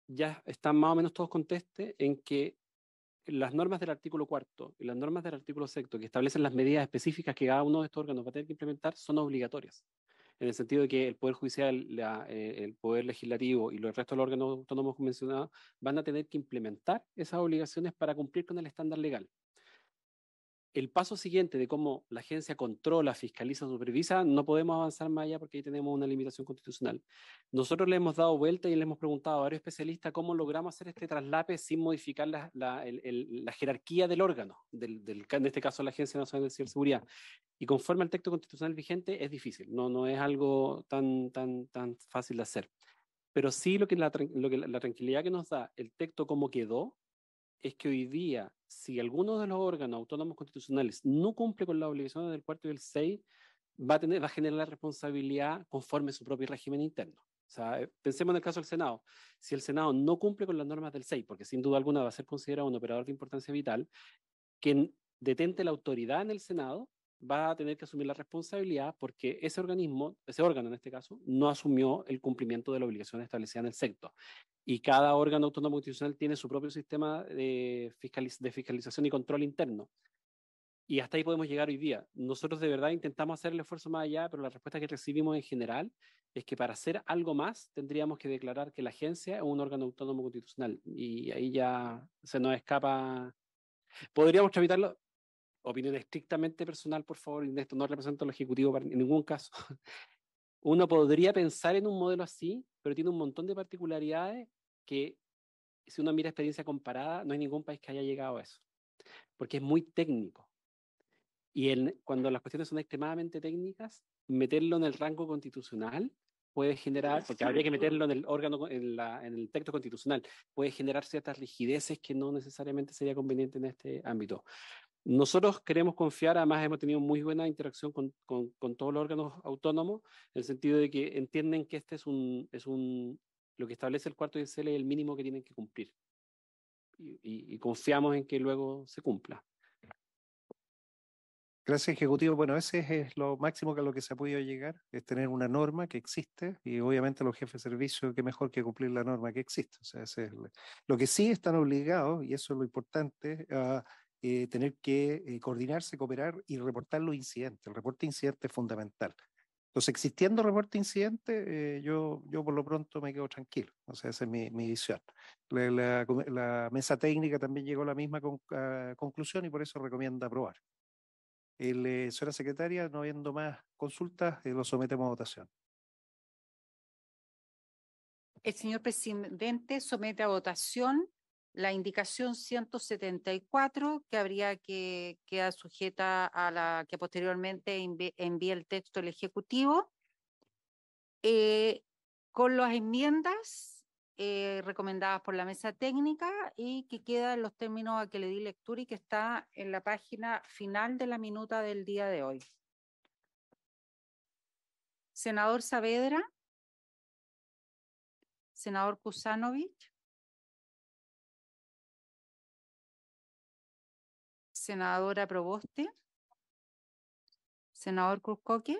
D: ya están más o menos todos conteste en que las normas del artículo cuarto y las normas del artículo sexto que establecen las medidas específicas que cada uno de estos órganos va a tener que implementar son obligatorias en el sentido de que el Poder Judicial, eh, el Poder Legislativo y los restos de los órganos autónomos mencionados van a tener que implementar esas obligaciones para cumplir con el estándar legal el paso siguiente de cómo la agencia controla, fiscaliza, supervisa, no podemos avanzar más allá porque ahí tenemos una limitación constitucional. Nosotros le hemos dado vuelta y le hemos preguntado a varios especialistas cómo logramos hacer este traslape sin modificar la, jerarquía del órgano, en este caso la Agencia Nacional de Ciberseguridad. Y conforme al texto constitucional vigente es difícil, no, es algo tan, fácil de hacer. Pero sí lo que, la, la tranquilidad que nos da el texto como quedó es que hoy día, si alguno de los órganos autónomos constitucionales no cumple con las obligaciones del cuarto y del 6, va a, tener, va a generar responsabilidad conforme a su propio régimen interno. O sea, eh, pensemos en el caso del Senado. Si el Senado no cumple con las normas del 6, porque sin duda alguna va a ser considerado un operador de importancia vital, que detente la autoridad en el Senado va a tener que asumir la responsabilidad porque ese organismo, ese órgano en este caso, no asumió el cumplimiento de la obligación establecida en el sector. Y cada órgano autónomo constitucional tiene su propio sistema de, de fiscalización y control interno. Y hasta ahí podemos llegar hoy día. Nosotros de verdad intentamos hacer el esfuerzo más allá, pero la respuesta que recibimos en general es que para hacer algo más tendríamos que declarar que la agencia es un órgano autónomo constitucional. Y ahí ya se nos escapa. Podríamos tramitarlo, opinión estrictamente personal, por favor, y esto no represento al Ejecutivo en ningún caso, uno podría pensar en un modelo así, pero tiene un montón de particularidades que si uno mira experiencia comparada, no hay ningún país que haya llegado a eso, porque es muy técnico. Y el, cuando las cuestiones son extremadamente técnicas, meterlo en el rango constitucional puede generar, porque habría que meterlo en el órgano, en, en, el texto constitucional, puede generar ciertas rigideces que no necesariamente sería conveniente en este ámbito. Nosotros queremos confiar, además hemos tenido muy buena interacción con, con, todos los órganos autónomos, en el sentido de que entienden que este es un, es un lo que establece el cuarto ISL es el mínimo que tienen que cumplir. Y, y, confiamos en que luego se cumpla.
C: Gracias, Ejecutivo. Bueno, ese es lo máximo que a lo que se ha podido llegar, es tener una norma que existe y obviamente los jefes de servicio, qué mejor que cumplir la norma que existe. O sea, ese es lo que sí están obligados, y eso es lo importante, a... Eh, tener que eh, coordinarse, cooperar y reportar los incidentes. El reporte incidente es fundamental. Entonces, existiendo reporte incidente, eh, yo, yo por lo pronto me quedo tranquilo. O sea, esa es mi, visión. La, mesa técnica también llegó a la misma conclusión y por eso recomienda aprobar. señora secretaria, no habiendo más consultas, lo sometemos a votación.
B: El señor presidente somete a votación la indicación 174 que habría que queda sujeta a la que posteriormente envíe, el texto el Ejecutivo. Eh, con las enmiendas eh, recomendadas por la mesa técnica y que quedan los términos a que le di lectura y que está en la página final de la minuta del día de hoy. Senador Saavedra. Senador Kusanovich.
A: Senadora Proboste. Senador Cruzcoque.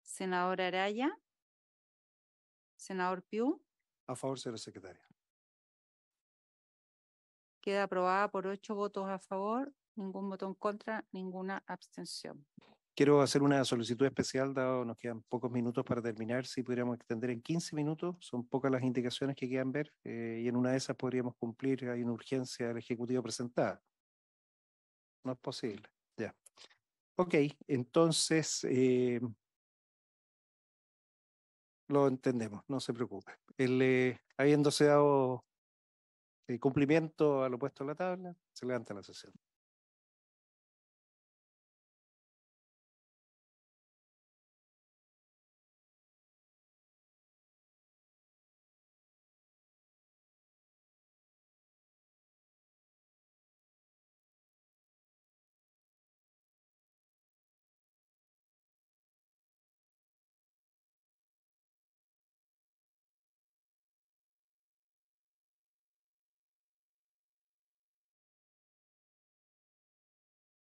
A: Senadora Araya. Senador Piu.
C: A favor, señora secretaria.
B: Queda aprobada por ocho votos a favor, ningún voto en contra, ninguna abstención.
C: Quiero hacer una solicitud especial, dado que nos quedan pocos minutos para terminar, si pudiéramos extender en 15 minutos, son pocas las indicaciones que quedan ver eh, y en una de esas podríamos cumplir, hay una urgencia del Ejecutivo presentada. No es posible, ya. Ok, entonces eh, lo entendemos, no se preocupe.
A: Eh, habiéndose dado el cumplimiento a lo puesto en la tabla, se levanta la sesión.